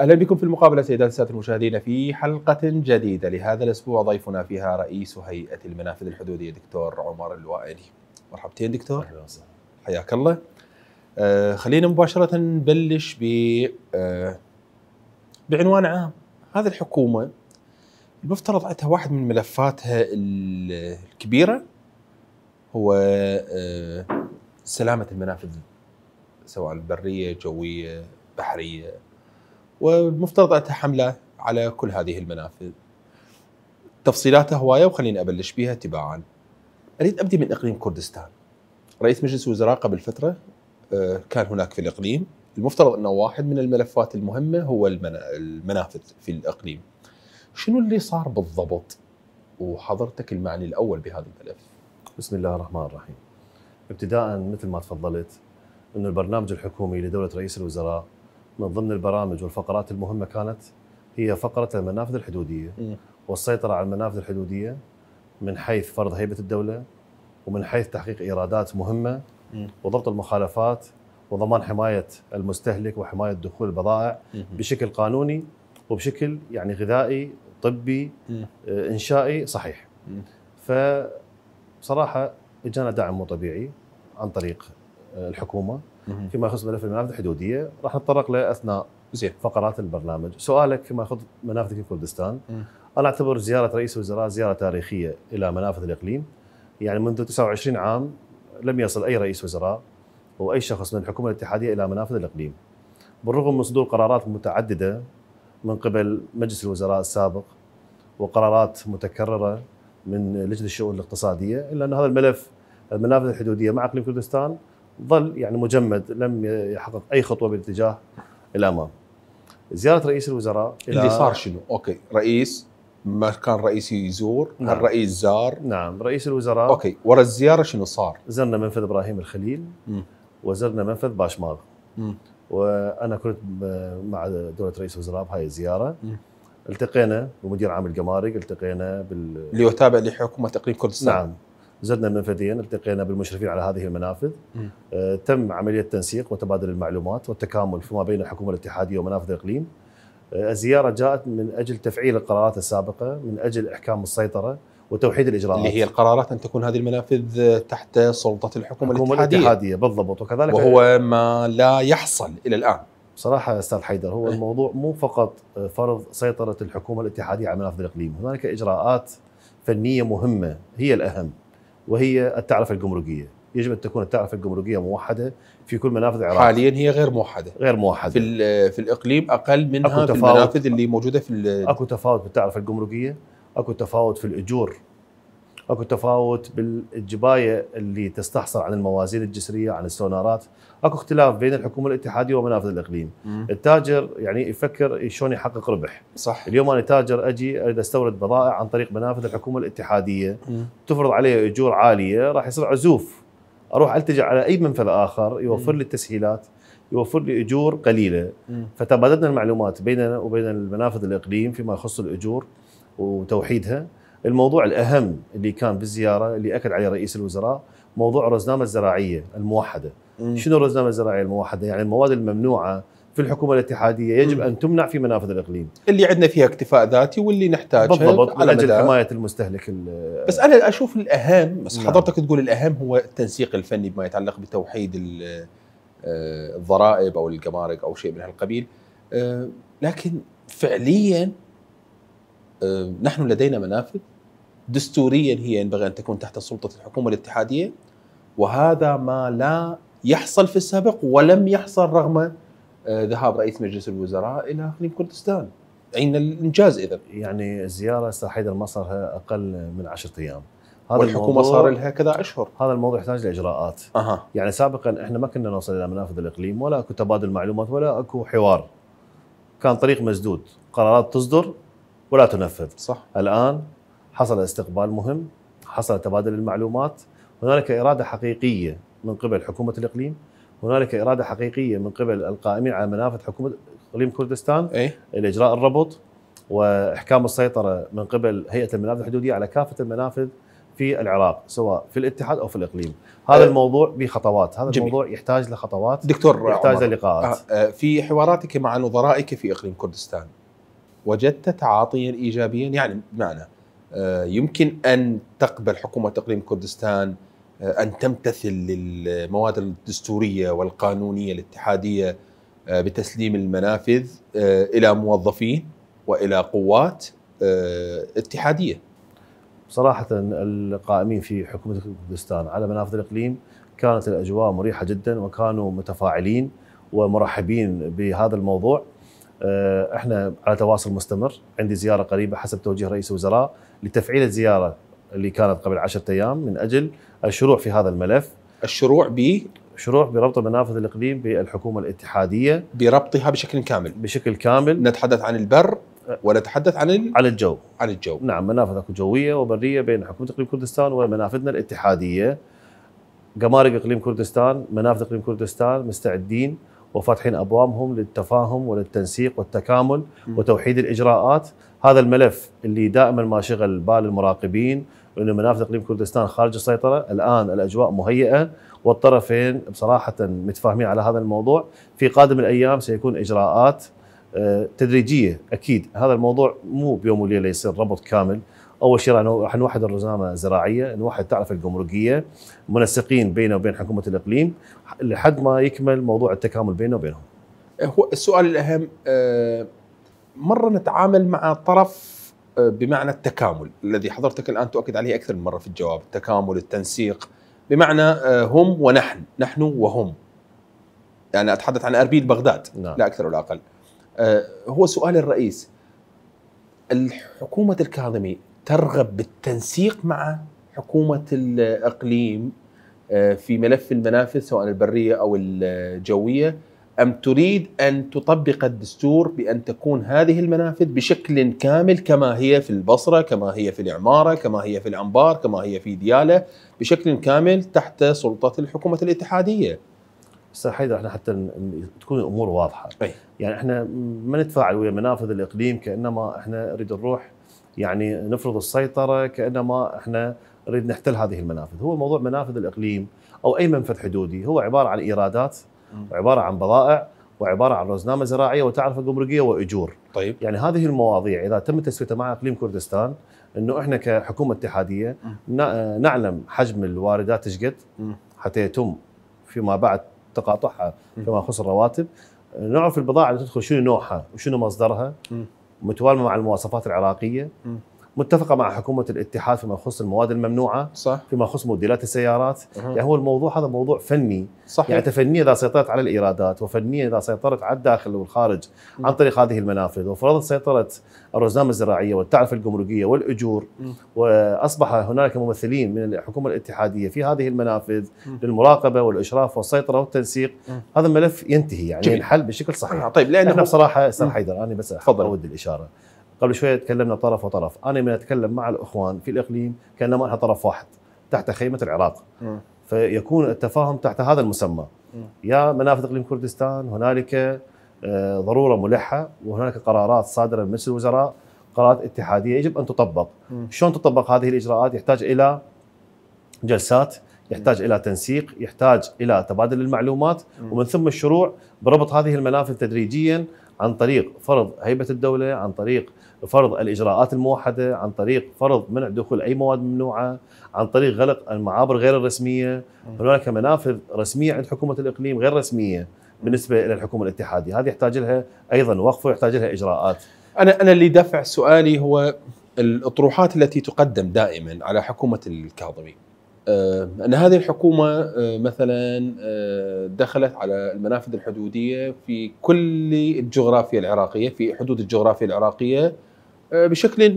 اهلا بكم في المقابله سيدات الساده المشاهدين في حلقه جديده لهذا الاسبوع ضيفنا فيها رئيس هيئه المنافذ الحدوديه دكتور عمر الوائلي مرحبتين دكتور اهلا وسهلا حياك الله آه خلينا مباشره نبلش ب آه بعنوان عام هذه الحكومه المفترض عندها واحد من ملفاتها الكبيره هو آه سلامه المنافذ سواء البريه جويه بحريه والمفترض أنت حملة على كل هذه المنافذ تفصيلاتها هواية وخليني أبلش بها تباعا أريد أبدي من إقليم كردستان رئيس مجلس الوزراء قبل فترة آه، كان هناك في الإقليم المفترض أنه واحد من الملفات المهمة هو المنافذ في الإقليم شنو اللي صار بالضبط وحضرتك المعني الأول بهذا الملف بسم الله الرحمن الرحيم ابتداء مثل ما تفضلت أنه البرنامج الحكومي لدولة رئيس الوزراء من ضمن البرامج والفقرات المهمه كانت هي فقره المنافذ الحدوديه والسيطره على المنافذ الحدوديه من حيث فرض هيبه الدوله ومن حيث تحقيق ايرادات مهمه وضبط المخالفات وضمان حمايه المستهلك وحمايه دخول البضائع بشكل قانوني وبشكل يعني غذائي طبي آه، انشائي صحيح فصراحه اجانا دعم مو طبيعي عن طريق آه، الحكومه فيما يخص ملف المنافذ الحدوديه راح نتطرق له اثناء زين فقرات البرنامج سؤالك فيما يخص منافذ في كردستان انا اعتبر زياره رئيس الوزراء زياره تاريخيه الى منافذ الاقليم يعني منذ 29 عام لم يصل اي رئيس وزراء او اي شخص من الحكومه الاتحاديه الى منافذ الاقليم بالرغم من صدور قرارات متعدده من قبل مجلس الوزراء السابق وقرارات متكرره من لجنه الشؤون الاقتصاديه الا ان هذا الملف المنافذ الحدوديه مع اقليم كردستان ظل يعني مجمد لم يحقق اي خطوه بالاتجاه الامام. زياره رئيس الوزراء إلى اللي صار شنو؟ اوكي رئيس ما كان رئيسي يزور نعم. الرئيس زار نعم رئيس الوزراء اوكي ورا الزياره شنو صار؟ زرنا منفذ ابراهيم الخليل م. وزرنا منفذ باشماغ وانا كنت مع دوله رئيس الوزراء بهاي الزياره م. التقينا بمدير عام الجمارك التقينا بال اللي هو تابع لحكومه اقليم كردستان نعم زرنا منفذيا التقينا بالمشرفين على هذه المنافذ آه تم عملية تنسيق وتبادل المعلومات والتكامل فيما بين الحكومة الاتحادية ومنافذ الإقليم آه الزيارة جاءت من أجل تفعيل القرارات السابقة من أجل إحكام السيطرة وتوحيد الاجراءات اللي هي القرارات ان تكون هذه المنافذ تحت سلطه الحكومه, الحكومة الاتحاديه الاتحاديه بالضبط وكذلك وهو ما لا يحصل الى الان صراحه استاذ حيدر هو إيه. الموضوع مو فقط فرض سيطره الحكومه الاتحاديه على منافذ الاقليم هنالك اجراءات فنيه مهمه هي الاهم وهي التعرفه الجمركيه يجب ان تكون التعرفه الجمركيه موحده في كل منافذ العراق حاليا هي غير موحده غير موحده في في الاقليم اقل منها في المنافذ اللي موجوده في اكو تفاوت بالتعرفه الجمركيه اكو تفاوت في الاجور اكو تفاوت بالجبايه اللي تستحصل عن الموازين الجسريه عن السونارات اكو اختلاف بين الحكومه الاتحاديه ومنافذ الاقليم مم. التاجر يعني يفكر شلون يحقق ربح صح اليوم انا تاجر اجي اريد استورد بضائع عن طريق منافذ الحكومه الاتحاديه مم. تفرض علي اجور عاليه راح يصير عزوف اروح التجا على اي منفذ اخر يوفر مم. لي التسهيلات يوفر لي اجور قليله فتبادلنا المعلومات بيننا وبين المنافذ الاقليم فيما يخص الاجور وتوحيدها الموضوع الاهم اللي كان بالزياره اللي اكد عليه رئيس الوزراء موضوع الرزنامه الزراعيه الموحده مم. شنو الرزنامه الزراعيه الموحده يعني المواد الممنوعه في الحكومه الاتحاديه يجب ان تمنع في منافذ الاقليم اللي عندنا فيها اكتفاء ذاتي واللي نحتاجها بالضبط على اجل حمايه المستهلك بس انا اشوف الاهم بس نعم. حضرتك تقول الاهم هو التنسيق الفني بما يتعلق بتوحيد آه، الضرائب او الجمارك او شيء من هالقبيل آه، لكن فعليا آه، نحن لدينا منافذ دستوريا هي ينبغي ان تكون تحت سلطه الحكومه الاتحاديه وهذا ما لا يحصل في السابق ولم يحصل رغم آه، ذهاب رئيس مجلس الوزراء الى اقليم كردستان. اين الانجاز اذا؟ يعني الزياره استاذ حيدر مصر اقل من 10 ايام. هذا والحكومه صار لها كذا اشهر هذا الموضوع يحتاج لاجراءات أه. يعني سابقا احنا ما كنا نوصل الى منافذ الاقليم ولا اكو تبادل معلومات ولا اكو حوار كان طريق مسدود قرارات تصدر ولا تنفذ صح الان حصل استقبال مهم حصل تبادل المعلومات هنالك إرادة حقيقية من قبل حكومة الإقليم هنالك إرادة حقيقية من قبل القائمين على منافذ حكومة إقليم كردستان إيه؟ لإجراء الربط وإحكام السيطرة من قبل هيئة المنافذ الحدودية على كافة المنافذ في العراق سواء في الاتحاد او في الاقليم هذا أه الموضوع بخطوات هذا جميل. الموضوع يحتاج لخطوات دكتور يحتاج عمر. للقاءات آه،, أه في حواراتك مع نظرائك في اقليم كردستان وجدت تعاطيا ايجابيا يعني بمعنى آه، يمكن ان تقبل حكومه اقليم كردستان آه، ان تمتثل للمواد الدستوريه والقانونيه الاتحاديه آه، بتسليم المنافذ الى موظفين والى قوات اتحاديه. صراحه القائمين في حكومه كردستان على منافذ الاقليم كانت الاجواء مريحه جدا وكانوا متفاعلين ومرحبين بهذا الموضوع. احنا على تواصل مستمر، عندي زياره قريبه حسب توجيه رئيس الوزراء لتفعيل الزياره اللي كانت قبل 10 ايام من اجل الشروع في هذا الملف. الشروع ب شروع بربط منافذ الاقليم بالحكومه الاتحاديه بربطها بشكل كامل بشكل كامل نتحدث عن البر ونتحدث عن ال... عن الجو عن الجو نعم منافذ اكو جويه وبريه بين حكومه اقليم كردستان ومنافذنا الاتحاديه قمارق اقليم كردستان منافذ اقليم كردستان مستعدين وفاتحين ابوابهم للتفاهم وللتنسيق والتكامل م. وتوحيد الاجراءات هذا الملف اللي دائما ما شغل بال المراقبين انه منافذ اقليم كردستان خارج السيطره، الان الاجواء مهيئه والطرفين بصراحه متفاهمين على هذا الموضوع، في قادم الايام سيكون اجراءات آه، تدريجيه اكيد، هذا الموضوع مو بيوم وليله يصير ربط كامل، اول شيء راح نوحد الرزامه الزراعيه، نوحد تعرف الجمركيه، منسقين بينه وبين حكومه الاقليم لحد ما يكمل موضوع التكامل بينه وبينهم. هو السؤال الاهم أه مره نتعامل مع طرف آه، بمعنى التكامل الذي حضرتك الان تؤكد عليه اكثر من مره في الجواب، التكامل، التنسيق، بمعنى آه، هم ونحن، نحن وهم. يعني اتحدث عن اربيل بغداد نعم. لا اكثر ولا اقل. آه، هو سؤال الرئيس الحكومه الكاظمي ترغب بالتنسيق مع حكومه الاقليم في ملف المنافذ سواء البريه او الجويه أم تريد أن تطبق الدستور بأن تكون هذه المنافذ بشكل كامل كما هي في البصرة كما هي في العمارة كما هي في الأنبار كما هي في ديالة بشكل كامل تحت سلطة الحكومة الاتحادية استاذ حيدر احنا حتى تكون الامور واضحه أي. يعني احنا ما نتفاعل ويا منافذ الاقليم كانما احنا نريد نروح يعني نفرض السيطره كانما احنا نريد نحتل هذه المنافذ هو موضوع منافذ الاقليم او اي منفذ حدودي هو عباره عن ايرادات وعباره عن بضائع وعباره عن رزنامه زراعيه وتعرفه جمركيه واجور. طيب يعني هذه المواضيع اذا تم تسويتها مع اقليم كردستان انه احنا كحكومه اتحاديه آه، نعلم حجم الواردات ايش قد حتى يتم فيما بعد تقاطعها فيما يخص الرواتب نعرف البضاعه اللي تدخل شنو نوعها وشنو مصدرها متوالمه مع المواصفات العراقيه متفقه مع حكومه الاتحاد فيما يخص المواد الممنوعه صح فيما يخص موديلات السيارات أه. يعني هو الموضوع هذا موضوع فني صحيح يعني تفنيه اذا سيطرت على الايرادات وفنيه اذا سيطرت على الداخل والخارج م. عن نعم. طريق هذه المنافذ وفرضت سيطره الرزنامه الزراعيه والتعرفه الجمركيه والاجور م. نعم. واصبح هناك ممثلين من الحكومه الاتحاديه في هذه المنافذ م. نعم. للمراقبه والاشراف والسيطره والتنسيق هذا الملف ينتهي يعني جميل. ينحل بشكل صحيح آه طيب لانه بصراحه استاذ حيدر انا بس اود الاشاره قبل شوية تكلمنا طرف وطرف أنا من أتكلم مع الأخوان في الإقليم كأنما إحنا طرف واحد تحت خيمة العراق م. فيكون التفاهم تحت هذا المسمى م. يا منافذ إقليم كردستان هنالك آه، ضروره ملحه وهناك قرارات صادره من مجلس الوزراء قرارات اتحاديه يجب ان تطبق م. شلون تطبق هذه الاجراءات يحتاج الى جلسات يحتاج م. الى تنسيق يحتاج الى تبادل المعلومات م. ومن ثم الشروع بربط هذه المنافذ تدريجيا عن طريق فرض هيبه الدوله، عن طريق فرض الاجراءات الموحده، عن طريق فرض منع دخول اي مواد ممنوعه، عن طريق غلق المعابر غير الرسميه، هناك منافذ رسميه عند حكومه الاقليم غير رسميه بالنسبه إلى الحكومة الاتحاديه، هذه يحتاج لها ايضا وقف ويحتاج لها اجراءات. انا انا اللي دفع سؤالي هو الاطروحات التي تقدم دائما على حكومه الكاظمي آه، ان هذه الحكومه آه، مثلا آه، دخلت على المنافذ الحدوديه في كل الجغرافيا العراقيه في حدود الجغرافيا العراقيه بشكل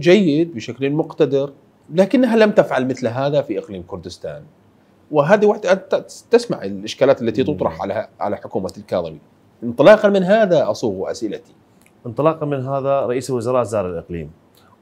جيد بشكل مقتدر لكنها لم تفعل مثل هذا في اقليم كردستان وهذه واحدة تسمع الاشكالات التي تطرح على على حكومه الكاظمي انطلاقا من هذا اصوغ اسئلتي انطلاقا من هذا رئيس الوزراء زار الاقليم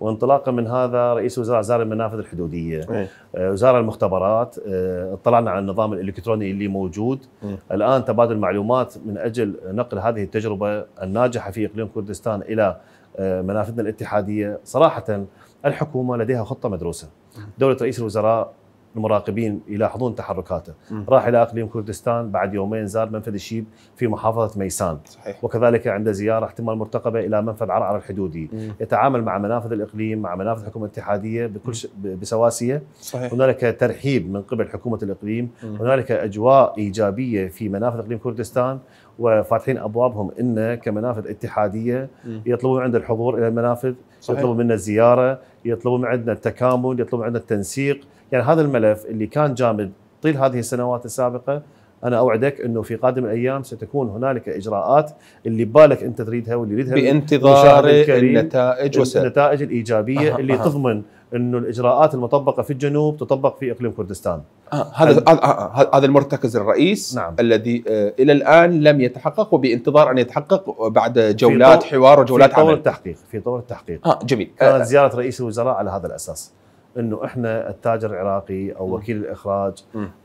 وانطلاقا من هذا رئيس الوزراء زار المنافذ الحدوديه إيه؟ آه، المختبرات آه، اطلعنا على النظام الالكتروني اللي موجود إيه؟ الان تبادل معلومات من اجل نقل هذه التجربه الناجحه في اقليم كردستان الى آه، منافذنا الاتحاديه صراحه الحكومه لديها خطه مدروسه إيه. دوله رئيس الوزراء المراقبين يلاحظون تحركاته مم. راح الى اقليم كردستان بعد يومين زار منفذ الشيب في محافظه ميسان صحيح. وكذلك عند زياره احتمال مرتقبه الى منفذ عرعر الحدودي مم. يتعامل مع منافذ الاقليم مع منافذ الحكومه الاتحاديه بكل ش... بسواسيه صحيح. هنالك ترحيب من قبل حكومه الاقليم هنالك اجواء ايجابيه في منافذ اقليم كردستان وفاتحين ابوابهم ان كمنافذ اتحاديه يطلبون عند الحضور الى المنافذ صحيح. يطلبون منا الزياره يطلبون عندنا التكامل يطلبون عندنا التنسيق يعني هذا الملف اللي كان جامد طيل هذه السنوات السابقه انا اوعدك انه في قادم الايام ستكون هنالك اجراءات اللي ببالك انت تريدها واللي يريدها بانتظار النتائج النتائج الايجابيه أه اللي أه. تضمن انه الاجراءات المطبقه في الجنوب تطبق في اقليم كردستان. آه، هذا آه, آه، هذا أه المرتكز الرئيس نعم. الذي آه الى الان لم يتحقق وبانتظار ان يتحقق بعد جولات حوار وجولات عمل في طور التحقيق في طور التحقيق. آه جميل. كانت آه, آه. زياره رئيس الوزراء على هذا الاساس. انه احنا التاجر العراقي او وكيل الاخراج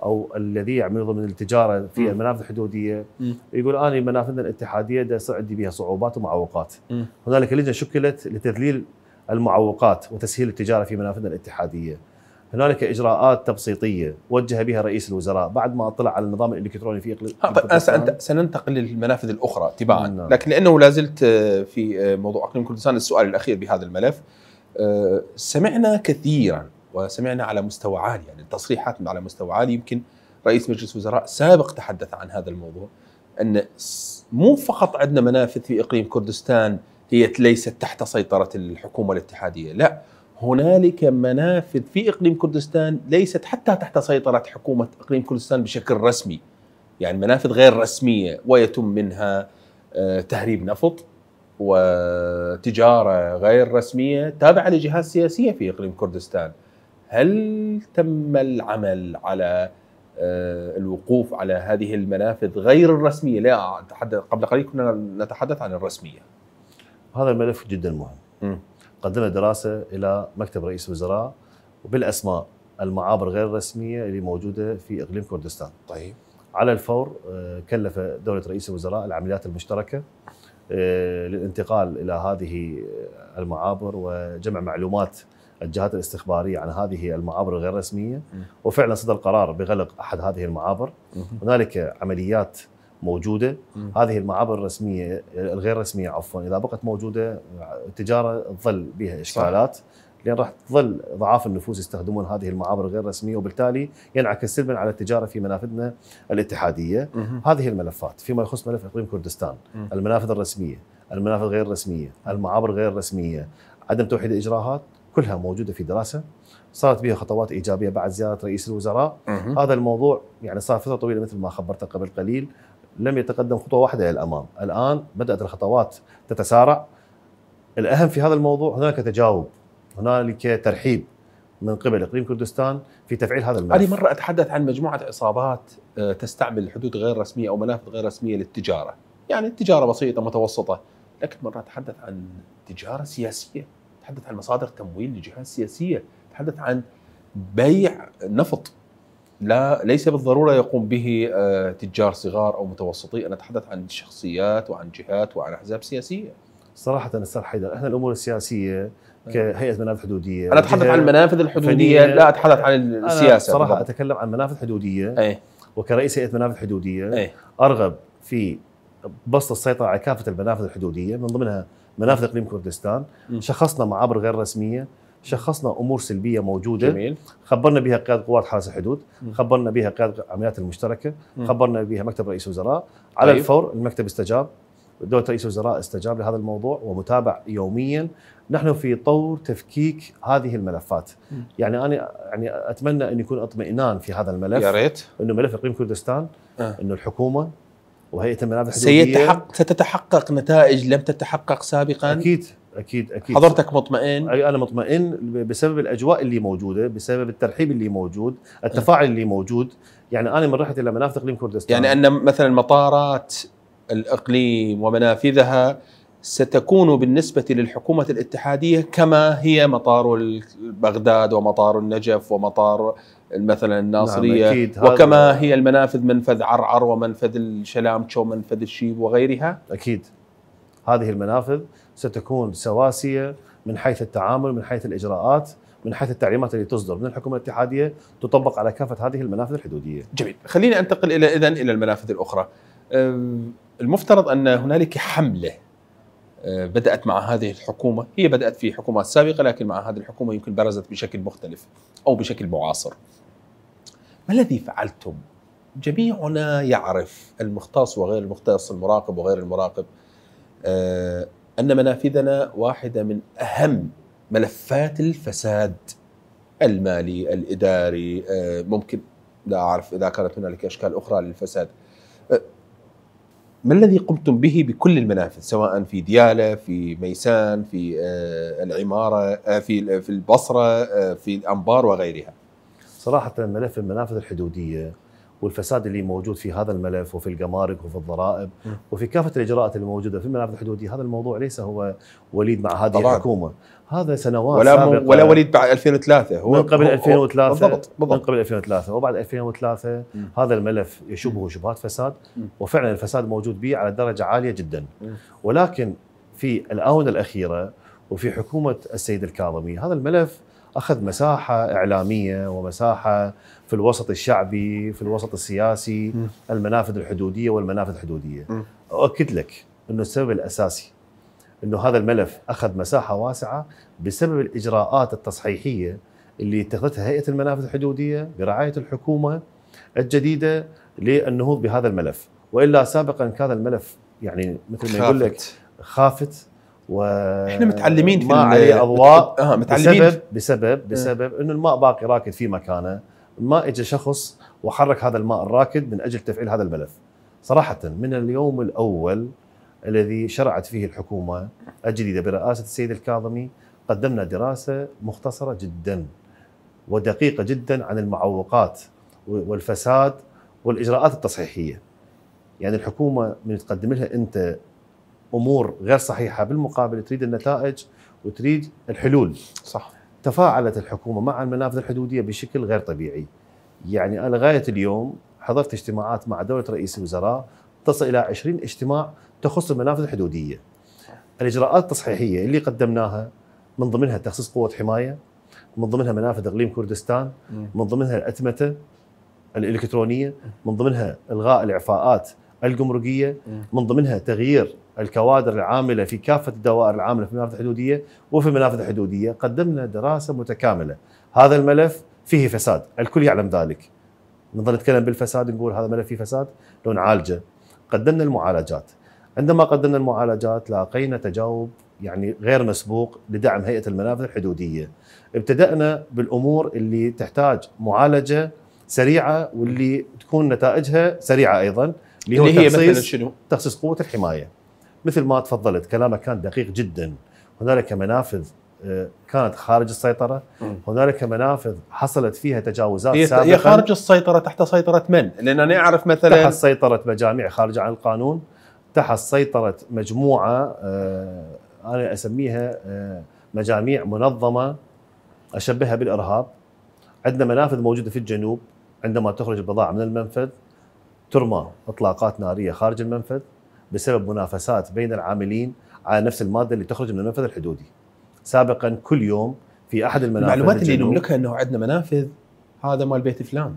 او الذي يعمل ضمن التجاره في المنافذ الحدوديه يقول انا منافذنا الاتحاديه دا عندي بها صعوبات ومعوقات هنالك لجنه شكلت لتذليل المعوقات وتسهيل التجاره في منافذنا الاتحاديه هنالك اجراءات تبسيطيه وجه بها رئيس الوزراء بعد ما اطلع على النظام الالكتروني في اقليم آه، سننتقل للمنافذ الاخرى تباعا نعم. لكن لانه لا زلت آه، في آه، موضوع اقليم كردستان السؤال الاخير بهذا الملف آه، سمعنا كثيرا وسمعنا على مستوى عالي يعني التصريحات على مستوى عالي يمكن رئيس مجلس وزراء سابق تحدث عن هذا الموضوع ان مو فقط عندنا منافذ في اقليم كردستان هي ليست تحت سيطره الحكومه الاتحاديه، لا هنالك منافذ في اقليم كردستان ليست حتى تحت سيطره حكومه اقليم كردستان بشكل رسمي. يعني منافذ غير رسميه ويتم منها آه، تهريب نفط وتجاره غير رسميه تابعه لجهات سياسيه في اقليم كردستان. هل تم العمل على آه، الوقوف على هذه المنافذ غير الرسميه؟ لا اتحدث قبل قليل كنا نتحدث عن الرسميه. هذا الملف جدا مهم. قدمنا دراسه الى مكتب رئيس الوزراء وبالاسماء المعابر غير الرسميه اللي موجوده في اقليم كردستان. طيب. على الفور آه، كلف دوله رئيس الوزراء العمليات المشتركه آه، للانتقال الى هذه المعابر وجمع معلومات الجهات الاستخباريه عن هذه المعابر الغير رسميه وفعلا صدر قرار بغلق احد هذه المعابر هنالك عمليات موجوده هذه المعابر الرسميه الغير رسميه عفوا اذا بقت موجوده التجاره تظل بها اشكالات صح. لان راح تظل ضعاف النفوس يستخدمون هذه المعابر غير الرسميه وبالتالي ينعكس سلبا على التجاره في منافذنا الاتحاديه هذه الملفات فيما يخص ملف اقليم كردستان المنافذ الرسميه المنافذ غير الرسميه المعابر غير الرسميه عدم توحيد الاجراءات كلها موجوده في دراسه صارت بها خطوات ايجابيه بعد زياره رئيس الوزراء هذا الموضوع يعني صار فتره طويله مثل ما خبرتك قبل قليل لم يتقدم خطوه واحده الى الامام، الان بدات الخطوات تتسارع. الاهم في هذا الموضوع هناك تجاوب هنالك ترحيب من قبل اقليم كردستان في تفعيل هذا الملف. هذه مره اتحدث عن مجموعه عصابات آه، تستعمل حدود غير رسميه او منافذ غير رسميه للتجاره، يعني التجاره بسيطه متوسطه، لكن مره اتحدث عن تجاره سياسيه، اتحدث عن مصادر تمويل لجهات سياسيه، اتحدث عن بيع نفط لا ليس بالضروره يقوم به آه، تجار صغار او متوسطي، انا اتحدث عن شخصيات وعن جهات وعن احزاب سياسيه. صراحه استاذ حيدر احنا الامور السياسيه إيه. كهيئه منافذ حدوديه انا اتحدث عن المنافذ الحدوديه لا اتحدث عن السياسه صراحه بالضبط. اتكلم عن منافذ حدوديه أي. وكرئيس هيئه منافذ حدوديه أي. ارغب في بسط السيطره على كافه المنافذ الحدوديه من ضمنها منافذ اقليم كردستان م. شخصنا معابر غير رسميه شخصنا امور سلبيه موجوده جميل. خبرنا بها قياده قوات حرس الحدود م. خبرنا بها قياده العمليات المشتركه م. خبرنا بها مكتب رئيس الوزراء على أيوه. الفور المكتب استجاب دوله رئيس الوزراء استجاب لهذا الموضوع ومتابع يوميا نحن في طور تفكيك هذه الملفات م. يعني انا يعني اتمنى ان يكون اطمئنان في هذا الملف يا ريت انه ملف اقليم كردستان أه. انه الحكومه وهيئه الملابس سيتحقق ستتحقق نتائج لم تتحقق سابقا اكيد اكيد اكيد حضرتك مطمئن انا مطمئن بسبب الاجواء اللي موجوده بسبب الترحيب اللي موجود التفاعل اللي موجود يعني انا من رحت الى مناطق اقليم كردستان يعني ان مثلا مطارات الاقليم ومنافذها ستكون بالنسبه للحكومه الاتحاديه كما هي مطار بغداد ومطار النجف ومطار مثلا نعم، الناصريه نعم أكيد وكما هي المنافذ منفذ عرعر ومنفذ الشلامتش ومنفذ الشيب وغيرها اكيد هذه المنافذ ستكون سواسيه من حيث التعامل من حيث الاجراءات من حيث التعليمات التي تصدر من الحكومه الاتحاديه تطبق على كافه هذه المنافذ الحدوديه. جميل، خليني انتقل الى اذا الى المنافذ الاخرى. المفترض ان هنالك حمله آه، بدات مع هذه الحكومه، هي بدات في حكومات سابقه لكن مع هذه الحكومه يمكن برزت بشكل مختلف او بشكل معاصر. ما الذي فعلتم؟ جميعنا يعرف المختص وغير المختص، المراقب وغير المراقب آه، ان منافذنا واحده من اهم ملفات الفساد المالي، الاداري، آه، ممكن لا اعرف اذا كانت هنالك اشكال اخرى للفساد. ما الذي قمتم به بكل المنافذ سواء في ديالة في ميسان في آه، العماره آه، في آه، في البصره في الانبار وغيرها صراحه ملف المنافذ الحدوديه والفساد اللي موجود في هذا الملف وفي الجمارك وفي الضرائب م. وفي كافه الاجراءات الموجوده في الملف الحدودي هذا الموضوع ليس هو وليد مع هذه طبعا. الحكومه هذا سنوات ولا سابقة ولا وليد بعد 2003 هو من قبل 2003 بالضبط بالضبط من قبل 2003 وبعد 2003 م. هذا الملف يشبه شبهات فساد م. وفعلا الفساد موجود به على درجه عاليه جدا م. ولكن في الاونه الاخيره وفي حكومه السيد الكاظمي هذا الملف اخذ مساحه اعلاميه ومساحه في الوسط الشعبي في الوسط السياسي م. المنافذ الحدوديه والمنافذ الحدوديه م. اؤكد لك انه السبب الاساسي انه هذا الملف اخذ مساحه واسعه بسبب الاجراءات التصحيحيه اللي اتخذتها هيئه المنافذ الحدوديه برعايه الحكومه الجديده للنهوض بهذا الملف والا سابقا كان الملف يعني مثل ما يقول لك خافت و احنا متعلمين في ما عليه اضواء آه متعلمين بسبب بسبب آه. بسبب انه الماء باقي راكد في مكانه ما اجى شخص وحرك هذا الماء الراكد من اجل تفعيل هذا الملف صراحه من اليوم الاول الذي شرعت فيه الحكومه الجديده برئاسه السيد الكاظمي قدمنا دراسه مختصره جدا ودقيقه جدا عن المعوقات والفساد والاجراءات التصحيحيه يعني الحكومه من تقدم لها انت امور غير صحيحه بالمقابل تريد النتائج وتريد الحلول صح تفاعلت الحكومه مع المنافذ الحدوديه بشكل غير طبيعي يعني أنا لغايه اليوم حضرت اجتماعات مع دوله رئيس الوزراء تصل الى 20 اجتماع تخص المنافذ الحدوديه الاجراءات التصحيحيه اللي قدمناها من ضمنها تخصيص قوه حمايه من ضمنها منافذ اقليم كردستان من ضمنها الاتمته الالكترونيه من ضمنها الغاء الاعفاءات الجمركيه إيه. من ضمنها تغيير الكوادر العامله في كافه الدوائر العامله في المنافذ الحدوديه وفي المنافذ الحدوديه قدمنا دراسه متكامله هذا الملف فيه فساد الكل يعلم ذلك نظل نتكلم بالفساد نقول هذا ملف فيه فساد لو نعالجه قدمنا المعالجات عندما قدمنا المعالجات لاقينا تجاوب يعني غير مسبوق لدعم هيئه المنافذ الحدوديه. ابتدانا بالامور اللي تحتاج معالجه سريعه واللي تكون نتائجها سريعه ايضا. اللي هو اللي هي مثلا شنو؟ تخصيص قوه الحمايه مثل ما تفضلت كلامك كان دقيق جدا هنالك منافذ آه، كانت خارج السيطرة هنالك منافذ حصلت فيها تجاوزات هي سابقا هي خارج السيطرة تحت سيطرة من؟ لأن أنا أعرف مثلا تحت سيطرة مجاميع خارجة عن القانون تحت سيطرة مجموعة آه، أنا أسميها آه، مجاميع منظمة أشبهها بالإرهاب عندنا منافذ موجودة في الجنوب عندما تخرج البضاعة من المنفذ ترمى اطلاقات ناريه خارج المنفذ بسبب منافسات بين العاملين على نفس الماده اللي تخرج من المنفذ الحدودي. سابقا كل يوم في احد المنافذ المعلومات اللي نملكها انه عندنا منافذ هذا مال بيت فلان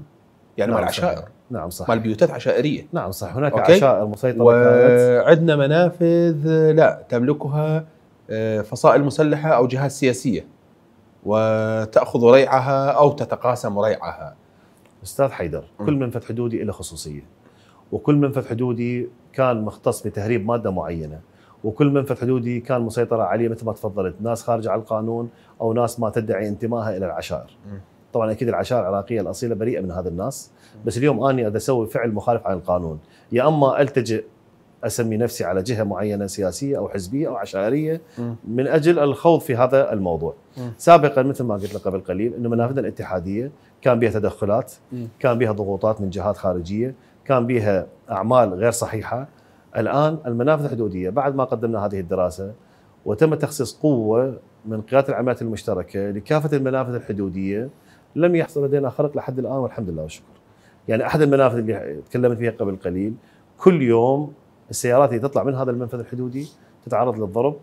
يعني نعم مال عشائر نعم صح مال بيوتات عشائريه نعم صح هناك أوكي. عشائر مسيطره وعندنا منافذ لا تملكها آه، فصائل مسلحه او جهات سياسيه وتاخذ ريعها او تتقاسم ريعها استاذ حيدر كل منفذ حدودي له خصوصيه وكل منفذ حدودي كان مختص بتهريب ماده معينه وكل منفذ حدودي كان مسيطرة عليه مثل ما تفضلت ناس خارجة على القانون أو ناس ما تدعي انتمائها إلى العشائر طبعا أكيد العشائر العراقية الأصيلة بريئة من هذا الناس بس اليوم أني أذا أسوي فعل مخالف عن القانون يا أما ألتجئ أسمي نفسي على جهة معينة سياسية أو حزبية أو عشائرية من أجل الخوض في هذا الموضوع سابقا مثل ما قلت لك قبل قليل أنه منافذنا الاتحادية كان بها تدخلات كان بها ضغوطات من جهات خارجية كان بها اعمال غير صحيحه الان المنافذ الحدوديه بعد ما قدمنا هذه الدراسه وتم تخصيص قوه من قياده العمليات المشتركه لكافه المنافذ الحدوديه لم يحصل لدينا خرق لحد الان والحمد لله والشكر. يعني احد المنافذ اللي تكلمت فيها قبل قليل كل يوم السيارات اللي تطلع من هذا المنفذ الحدودي تتعرض للضرب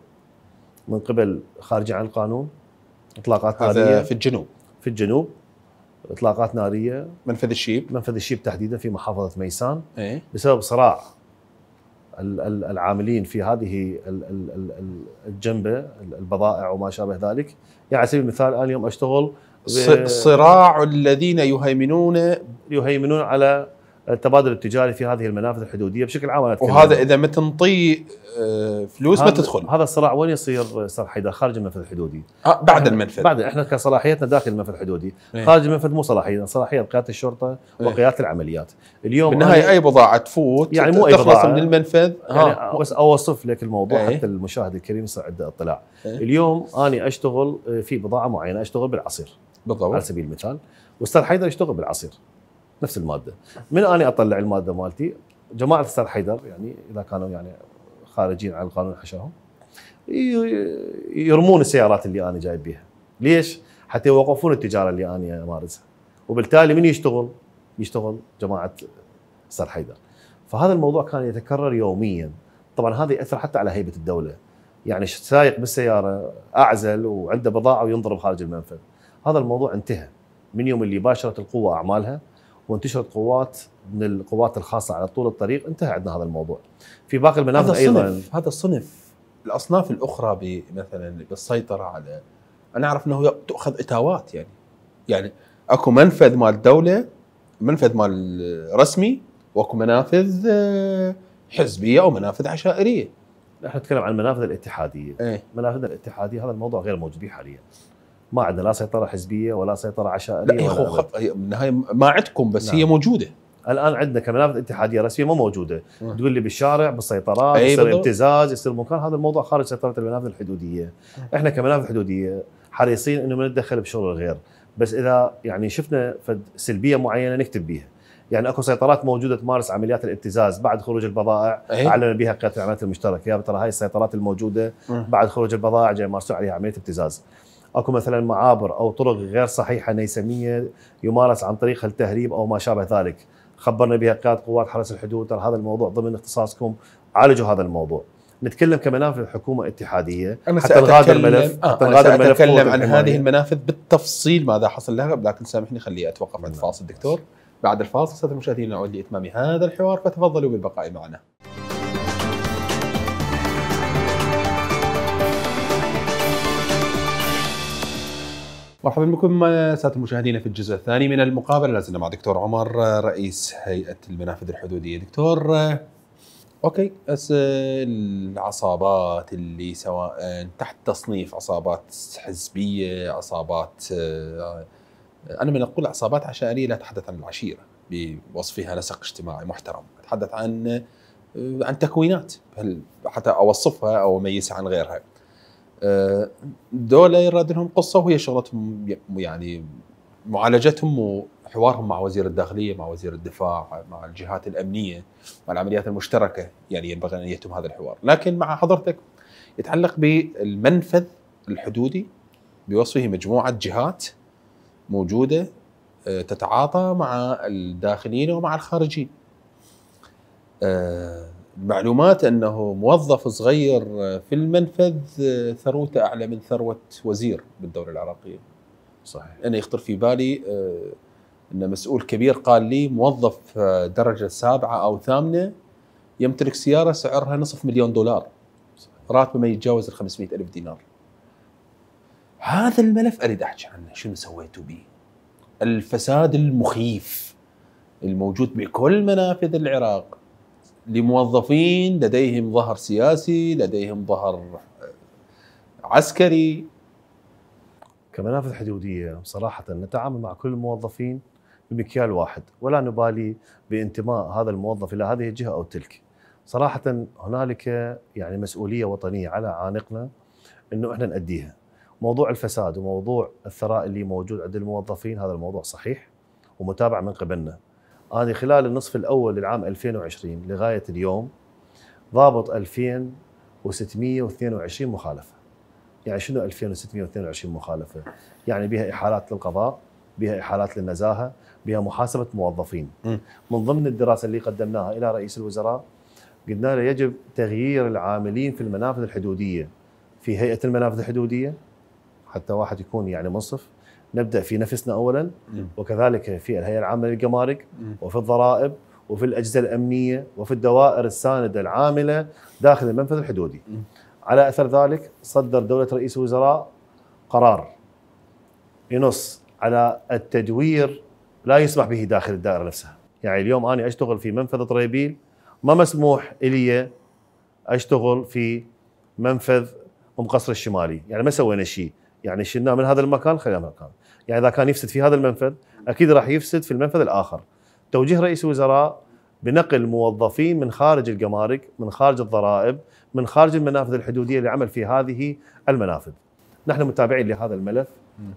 من قبل خارج عن القانون اطلاقات هذا في الجنوب في الجنوب اطلاقات ناريه منفذ الشيب منفذ الشيب تحديدا في محافظه ميسان إيه؟ بسبب صراع العاملين في هذه الجنبه البضائع وما شابه ذلك يعني على سبيل المثال انا اليوم اشتغل صراع الذين يهيمنون يهيمنون على التبادل التجاري في هذه المنافذ الحدوديه بشكل عام وهذا اذا ما تنطي آه، فلوس ما تدخل هذا الصراع وين يصير صار حيدا خارج المنفذ الحدودي آه بعد المنفذ بعد احنا كصلاحيتنا داخل المنفذ الحدودي إيه؟ خارج المنفذ مو صلاحيه صلاحيه قياده الشرطه إيه. وقياده العمليات اليوم بالنهايه اي بضاعه تفوت يعني مو اي بضاعه من المنفذ يعني بس اوصف لك الموضوع إيه؟ حتى المشاهد الكريم يصير عنده اطلاع إيه؟ اليوم انا اشتغل آه، في بضاعه معينه اشتغل بالعصير بالضبط على سبيل المثال واستاذ حيدر يشتغل بالعصير نفس الماده من اني اطلع الماده مالتي جماعه الاستاذ حيدر يعني اذا كانوا يعني خارجين عن القانون حشرهم يرمون السيارات اللي انا جايب بيها ليش؟ حتى يوقفون التجاره اللي انا امارسها وبالتالي من يشتغل؟ يشتغل جماعه الاستاذ حيدر فهذا الموضوع كان يتكرر يوميا طبعا هذا ياثر حتى على هيبه الدوله يعني سايق بالسياره اعزل وعنده بضاعه وينضرب خارج المنفذ هذا الموضوع انتهى من يوم اللي باشرت القوه اعمالها وانتشرت قوات من القوات الخاصه على طول الطريق انتهى عندنا هذا الموضوع في باقي المناطق هذا ايضا هذا الصنف الاصناف الاخرى مثلا بالسيطره على انا اعرف انه تؤخذ اتاوات يعني يعني اكو منفذ مال الدوله منفذ مال رسمي واكو منافذ آه، حزبيه او منافذ عشائريه نحن نتكلم عن المنافذ الاتحاديه، ايه؟ المنافذ الاتحاديه هذا الموضوع غير موجود حاليا. ما عندنا لا سيطره حزبيه ولا سيطره عشائريه لا هي خب... بالنهايه ما عندكم بس نعم. هي موجوده الان عندنا كمنافذ اتحاديه رسميه ما موجوده نعم. تقول لي بالشارع بالسيطرات يصير ابتزاز يصير مكان هذا الموضوع خارج سيطره المنافذ الحدوديه نعم. احنا كمنافذ حدوديه حريصين انه ما نتدخل بشغل الغير بس اذا يعني شفنا فد سلبيه معينه نكتب بها يعني اكو سيطرات موجوده تمارس عمليات الابتزاز بعد خروج البضائع أيه؟ اعلن بها قياده العمليات المشتركه يا ترى هاي السيطرات الموجوده نعم. بعد خروج البضائع جاي يمارسون عليها عمليه ابتزاز اكو مثلا معابر او طرق غير صحيحه نيسميه يمارس عن طريقها التهريب او ما شابه ذلك خبرنا بها قياده قوات حرس الحدود ترى هذا الموضوع ضمن اختصاصكم عالجوا هذا الموضوع نتكلم كمنافذ حكومه اتحاديه أنا حتى الغاء الملف آه حتى أنا الملف اتكلم عن هذه المنافذ بالتفصيل ماذا حصل لها لكن سامحني خليني اتوقف عند نعم. فاصل دكتور بعد الفاصل ساده المشاهدين نعود لاتمام هذا الحوار فتفضلوا بالبقاء معنا مرحبا بكم ساده المشاهدين في الجزء الثاني من المقابله لازلنا مع دكتور عمر رئيس هيئه المنافذ الحدوديه دكتور اوكي بس العصابات اللي سواء تحت تصنيف عصابات حزبيه عصابات انا من اقول عصابات عشائريه لا اتحدث عن العشيره بوصفها نسق اجتماعي محترم اتحدث عن عن تكوينات هل حتى اوصفها او اميزها عن غيرها دولة يراد لهم قصه وهي شغلتهم يعني معالجتهم وحوارهم مع وزير الداخليه مع وزير الدفاع مع الجهات الامنيه مع العمليات المشتركه يعني ينبغي ان يتم هذا الحوار لكن مع حضرتك يتعلق بالمنفذ الحدودي بوصفه مجموعه جهات موجوده آه، تتعاطى مع الداخلين ومع الخارجين. أه معلومات انه موظف صغير في المنفذ آه، ثروته اعلى من ثروه وزير بالدوله العراقيه. صحيح. انا يخطر في بالي آه، ان مسؤول كبير قال لي موظف آه، درجه سابعه او ثامنه يمتلك سياره سعرها نصف مليون دولار. راتبه ما يتجاوز ال الف دينار. هذا الملف اريد احكي عنه، شنو سويتوا به؟ الفساد المخيف الموجود بكل منافذ العراق لموظفين لديهم ظهر سياسي لديهم ظهر آه، عسكري كمنافذ حدودية صراحة نتعامل مع كل الموظفين بمكيال واحد ولا نبالي بانتماء هذا الموظف إلى هذه الجهة أو تلك صراحة هنالك يعني مسؤولية وطنية على عانقنا أنه إحنا نأديها موضوع الفساد وموضوع الثراء اللي موجود عند الموظفين هذا الموضوع صحيح ومتابعة من قبلنا أنا خلال النصف الأول للعام 2020 لغاية اليوم ضابط 2622 مخالفة يعني شنو 2622 مخالفة؟ يعني بها إحالات للقضاء بها إحالات للنزاهة بها محاسبة موظفين من ضمن الدراسة اللي قدمناها إلى رئيس الوزراء قلنا له يجب تغيير العاملين في المنافذ الحدودية في هيئة المنافذ الحدودية حتى واحد يكون يعني منصف نبدا في نفسنا اولا وكذلك في الهيئه العامه للجمارك وفي الضرائب وفي الاجهزه الامنيه وفي الدوائر السانده العامله داخل المنفذ الحدودي. على اثر ذلك صدر دوله رئيس الوزراء قرار ينص على التدوير لا يسمح به داخل الدائره نفسها. يعني اليوم انا اشتغل في منفذ طريبيل ما مسموح الي اشتغل في منفذ ام قصر الشمالي، يعني ما سوينا شيء، يعني شلناه من هذا المكان خلينا مكان. يعني اذا كان يفسد في هذا المنفذ اكيد راح يفسد في المنفذ الاخر توجيه رئيس الوزراء بنقل موظفين من خارج الجمارك من خارج الضرائب من خارج المنافذ الحدوديه للعمل في هذه المنافذ نحن متابعين لهذا الملف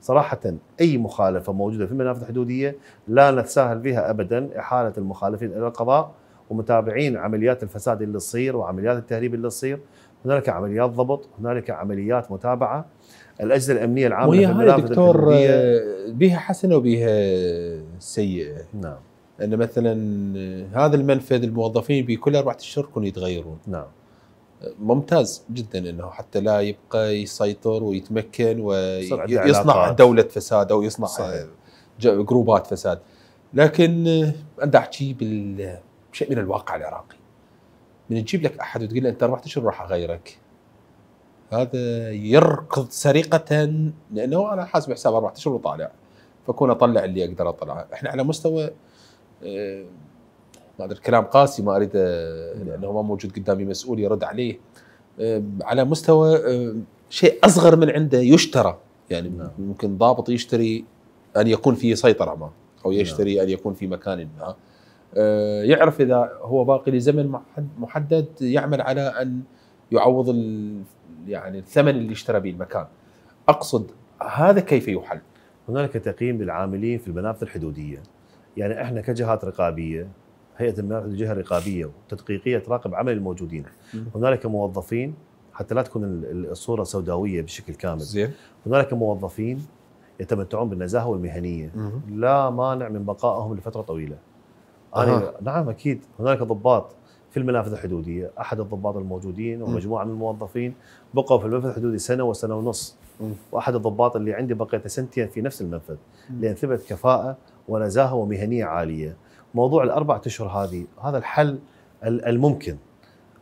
صراحة أي مخالفة موجودة في المنافذ الحدودية لا نتساهل فيها أبدا إحالة المخالفين إلى القضاء ومتابعين عمليات الفساد اللي تصير وعمليات التهريب اللي تصير هنالك عمليات ضبط هنالك عمليات متابعة الاجهزه الامنيه العامه وهي هاي دكتور بها حسنه وبها سيئه نعم ان مثلا هذا المنفذ الموظفين بكل اربعه اشهر يكونوا يتغيرون نعم ممتاز جدا انه حتى لا يبقى يسيطر ويتمكن ويصنع دوله فساد او يصنع جروبات فساد لكن انا احكي بشيء من الواقع العراقي من تجيب لك احد وتقول له انت اربع اشهر راح اغيرك هذا يركض سرقه لانه انا حاسب حساب اربع اشهر وطالع فكون اطلع اللي اقدر اطلعه، احنا على مستوى آه، ما ادري كلام قاسي ما اريد نعم. لانه ما موجود قدامي مسؤول يرد عليه آه، على مستوى آه، شيء اصغر من عنده يشترى يعني نعم. ممكن ضابط يشتري ان يكون في سيطره ما او نعم. يشتري ان يكون في مكان ما يعرف اذا هو باقي لزمن محدد يعمل على ان يعوض يعني الثمن اللي اشترى به المكان اقصد هذا كيف يحل؟ هنالك تقييم للعاملين في المنافذ الحدوديه يعني احنا كجهات رقابيه هيئه المنافذ جهه رقابيه وتدقيقيه تراقب عمل الموجودين هنالك موظفين حتى لا تكون الصوره سوداويه بشكل كامل زين هنالك موظفين يتمتعون بالنزاهه والمهنيه لا مانع من بقائهم لفتره طويله أنا أه. نعم اكيد هنالك ضباط في المنافذ الحدوديه، احد الضباط الموجودين ومجموعه من الموظفين بقوا في المنفذ الحدودي سنه وسنه ونص واحد الضباط اللي عندي بقيت سنتين في نفس المنفذ لان ثبت كفاءه ونزاهه ومهنيه عاليه. موضوع الاربع اشهر هذه هذا الحل الممكن.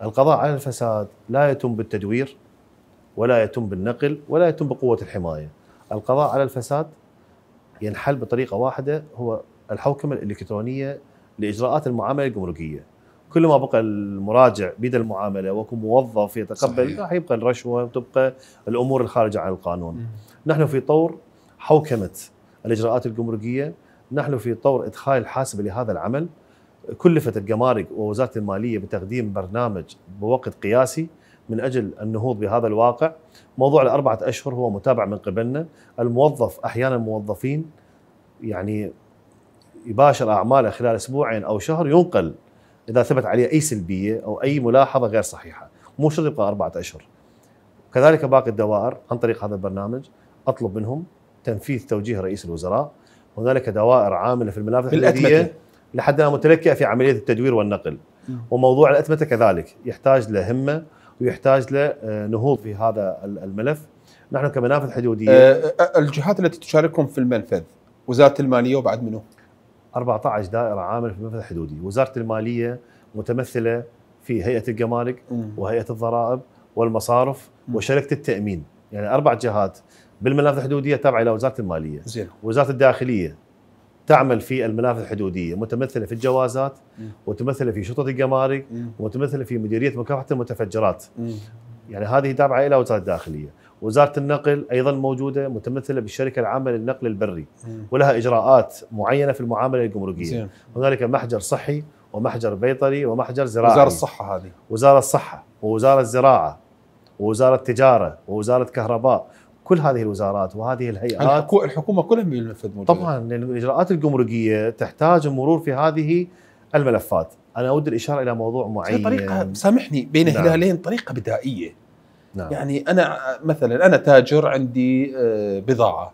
القضاء على الفساد لا يتم بالتدوير ولا يتم بالنقل ولا يتم بقوه الحمايه. القضاء على الفساد ينحل بطريقه واحده هو الحوكمه الالكترونيه لاجراءات المعامله الجمركيه. كل ما بقى المراجع بيد المعامله وكم موظف يتقبل راح يبقى الرشوه وتبقى الامور الخارجه عن القانون مم. نحن في طور حوكمه الاجراءات الجمركيه نحن في طور ادخال الحاسب لهذا العمل كلفت الجمارك ووزاره الماليه بتقديم برنامج بوقت قياسي من اجل النهوض بهذا الواقع موضوع الاربعه اشهر هو متابع من قبلنا الموظف احيانا الموظفين يعني يباشر اعماله خلال اسبوعين او شهر ينقل اذا ثبت عليه اي سلبيه او اي ملاحظه غير صحيحه مو شرط يبقى اربعه اشهر كذلك باقي الدوائر عن طريق هذا البرنامج اطلب منهم تنفيذ توجيه رئيس الوزراء هنالك دوائر عامله في الملافح البلديه لحد الان متلكئه في عمليه التدوير والنقل وموضوع الاتمته كذلك يحتاج له همه ويحتاج له آه، نهوض في هذا الملف نحن كمنافذ حدوديه آه،, أه الجهات التي تشاركهم في المنفذ وزاره الماليه وبعد منو؟ 14 دائره عامله في المنفذ الحدودي وزاره الماليه متمثله في هيئه الجمارك وهيئه الضرائب والمصارف وشركه التامين يعني اربع جهات بالمنافذ الحدوديه تابعه الى وزاره الماليه زين وزاره الداخليه تعمل في المنافذ الحدوديه متمثله في الجوازات متمثله في شرطه الجمارك ومتمثله في مديريه مكافحه المتفجرات يعني هذه تابعه الى وزاره الداخليه وزاره النقل ايضا موجوده متمثله بالشركه العامه للنقل البري ولها اجراءات معينه في المعامله الجمركيه هنالك محجر صحي ومحجر بيطري ومحجر زراعي وزاره الصحه هذه وزاره الصحه ووزاره الزراعه ووزاره التجاره ووزاره كهرباء كل هذه الوزارات وهذه الهيئات الحكومه كلهم ينفذ طبعا لان الاجراءات الجمركيه تحتاج المرور في هذه الملفات انا اود الاشاره الى موضوع معين طريقه سامحني بين نعم. هلالين طريقه بدائيه نعم. يعني انا مثلا انا تاجر عندي آه، بضاعه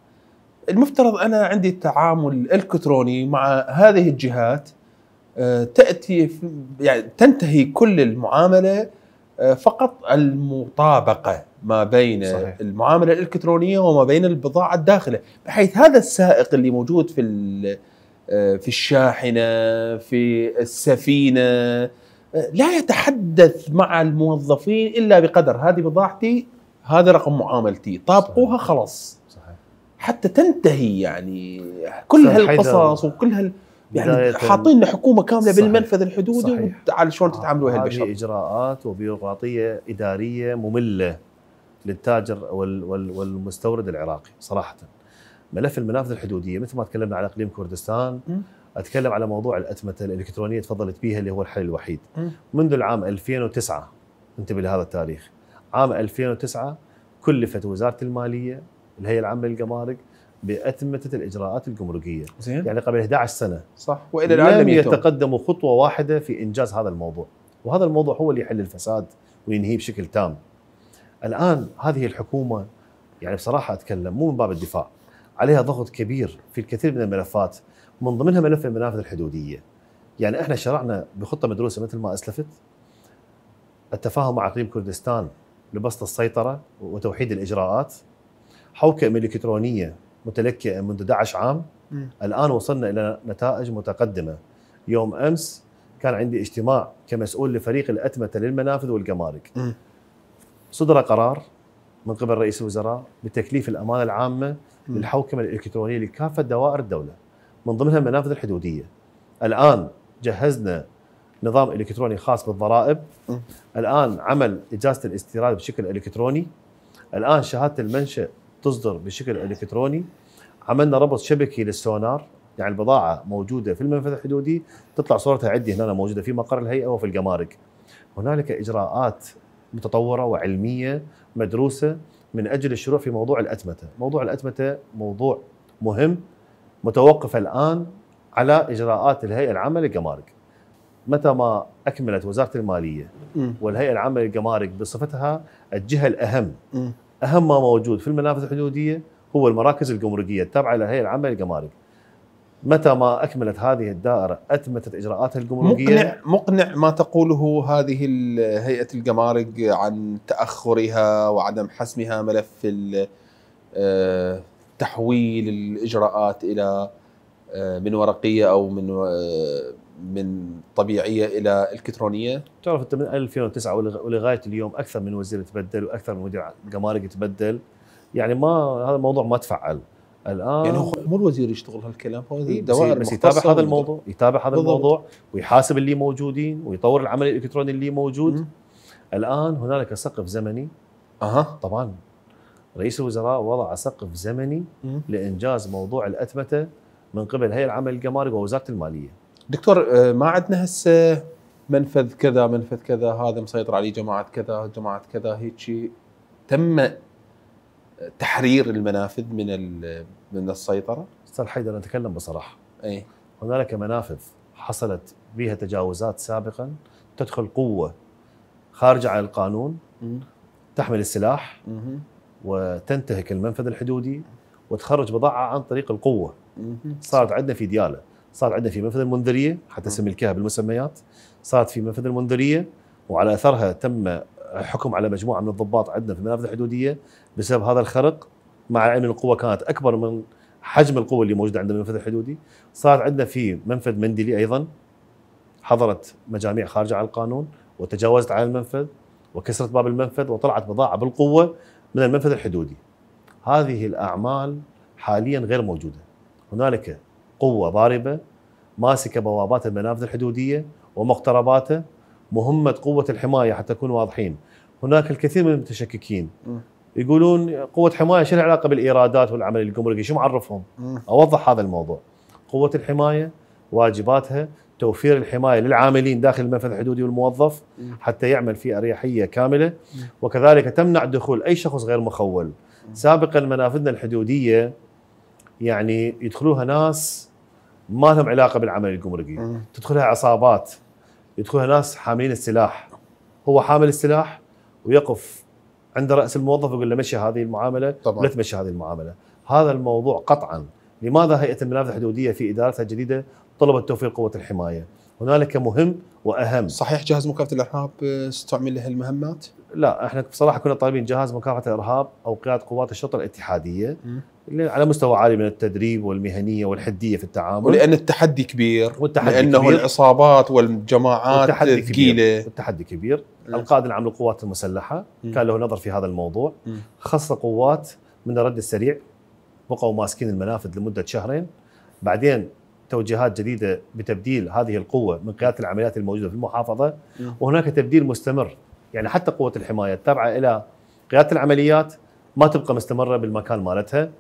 المفترض انا عندي تعامل الكتروني مع هذه الجهات آه، تاتي يعني تنتهي كل المعامله آه، فقط المطابقه ما بين صحيح. المعامله الالكترونيه وما بين البضاعه الداخله بحيث هذا السائق اللي موجود في في الشاحنه في السفينه لا يتحدث مع الموظفين الا بقدر هذه بضاعتي هذا رقم معاملتي طابقوها خلاص صحيح. حتى تنتهي يعني كل هالقصص وكل هال يعني حاطين حكومه كامله بالمنفذ الحدودي على شلون آه، تتعاملوا ويا البشر هذه اجراءات وبيروقراطيه اداريه ممله للتاجر والمستورد العراقي صراحه ملف المنافذ الحدوديه مثل ما تكلمنا على اقليم كردستان م? اتكلم على موضوع الاتمته الالكترونيه تفضلت بها اللي هو الحل الوحيد منذ العام 2009 انتبه لهذا التاريخ عام 2009 كلفت وزاره الماليه الهيئه العامه للجمارك باتمته الاجراءات الجمركيه زين. يعني قبل 11 سنه صح والى الان لم يتقدموا خطوه واحده في انجاز هذا الموضوع وهذا الموضوع هو اللي يحل الفساد وينهيه بشكل تام الان هذه الحكومه يعني بصراحه اتكلم مو من باب الدفاع عليها ضغط كبير في الكثير من الملفات من ضمنها ملف المنافذ الحدوديه يعني احنا شرعنا بخطه مدروسه مثل ما اسلفت التفاهم مع اقليم كردستان لبسط السيطره وتوحيد الاجراءات حوكم الكترونيه متلكئه منذ 11 عام م. الان وصلنا الى نتائج متقدمه يوم امس كان عندي اجتماع كمسؤول لفريق الاتمته للمنافذ والجمارك صدر قرار من قبل رئيس الوزراء بتكليف الامانه العامه م. للحوكمه الالكترونيه لكافه دوائر الدوله من ضمنها المنافذ الحدوديه. الان جهزنا نظام الكتروني خاص بالضرائب الان عمل اجازه الاستيراد بشكل الكتروني الان شهاده المنشا تصدر بشكل الكتروني عملنا ربط شبكي للسونار يعني البضاعه موجوده في المنفذ الحدودي تطلع صورتها عندي هنا موجوده في مقر الهيئه وفي الجمارك هنالك اجراءات متطوره وعلميه مدروسه من اجل الشروع في موضوع الاتمته موضوع الاتمته موضوع مهم متوقفة الآن على إجراءات الهيئة العامة للجمارك متى ما أكملت وزارة المالية والهيئة العامة للجمارك بصفتها الجهة الأهم أهم ما موجود في المنافذ الحدودية هو المراكز الجمركية التابعة للهيئة العامة للجمارك متى ما اكملت هذه الدائره اتمتت اجراءاتها الجمركيه مقنع مقنع ما تقوله هذه هيئه الجمارك عن تاخرها وعدم حسمها ملف آه، تحويل الاجراءات الى آه، من ورقيه او من آه، من طبيعيه الى الكترونيه؟ تعرف انت من 2009 ولغايه اليوم اكثر من وزير تبدل واكثر من مدير جمارك تبدل يعني ما هذا الموضوع ما تفعل الان يعني هو مو الوزير يشتغل هالكلام هو الدوائر بس يتابع هذا الموضوع يتابع هذا بالضبط. الموضوع ويحاسب اللي موجودين ويطور العمل الالكتروني اللي موجود م. الان هنالك سقف زمني اها طبعا رئيس الوزراء وضع سقف زمني لانجاز موضوع الاتمته من قبل هيئه العمل الجمارك ووزاره الماليه. دكتور آه، ما عندنا هسه منفذ كذا منفذ كذا هذا مسيطر عليه جماعه كذا جماعه كذا هيك تم تحرير المنافذ من من السيطره؟ استاذ حيدر نتكلم بصراحه. اي هنالك منافذ حصلت بها تجاوزات سابقا تدخل قوه خارجه عن القانون تحمل السلاح وتنتهك المنفذ الحدودي وتخرج بضاعه عن طريق القوه صارت عندنا في دياله صارت عندنا في منفذ المنذريه حتى سملكها بالمسميات صارت في منفذ المنذريه وعلى اثرها تم حكم على مجموعه من الضباط عندنا في المنافذ الحدوديه بسبب هذا الخرق مع ان القوه كانت اكبر من حجم القوه اللي موجوده عند المنفذ الحدودي صارت عندنا في منفذ مندلي ايضا حضرت مجاميع خارجه عن القانون وتجاوزت على المنفذ وكسرت باب المنفذ وطلعت بضاعه بالقوه من المنفذ الحدودي هذه الأعمال حاليا غير موجودة هنالك قوة ضاربة ماسكة بوابات المنافذ الحدودية ومقترباته مهمة قوة الحماية حتى نكون واضحين هناك الكثير من المتشككين يقولون قوة حماية شو العلاقة بالإيرادات والعمل الجمركي شو معرفهم أوضح هذا الموضوع قوة الحماية واجباتها توفير الحمايه للعاملين داخل المنفذ الحدودي والموظف حتى يعمل في اريحيه كامله وكذلك تمنع دخول اي شخص غير مخول سابقا منافذنا الحدوديه يعني يدخلوها ناس ما لهم علاقه بالعمل الجمركي تدخلها عصابات يدخلها ناس حاملين السلاح هو حامل السلاح ويقف عند راس الموظف ويقول له مشي هذه المعامله طبعا. لا تمشي هذه المعامله هذا الموضوع قطعا لماذا هيئه الملاذ الحدوديه في ادارتها الجديده طلبت توفير قوه الحمايه؟ هنالك مهم واهم صحيح جهاز مكافحه الارهاب استعمل آه، له المهمات؟ لا احنا بصراحه كنا طالبين جهاز مكافحه الارهاب او قياده قوات الشرطه الاتحاديه م. على مستوى عالي من التدريب والمهنيه والحديه في التعامل ولان التحدي كبير والتحدي لانه كبير. العصابات والجماعات والتحدي كبير. التحدي كبير م. القائد العام للقوات المسلحه م. كان له نظر في هذا الموضوع م. خص قوات من الرد السريع بقوا ماسكين المنافذ لمده شهرين بعدين توجيهات جديده بتبديل هذه القوه من قياده العمليات الموجوده في المحافظه نعم. وهناك تبديل مستمر يعني حتى قوه الحمايه التابعه الى قياده العمليات ما تبقى مستمره بالمكان مالتها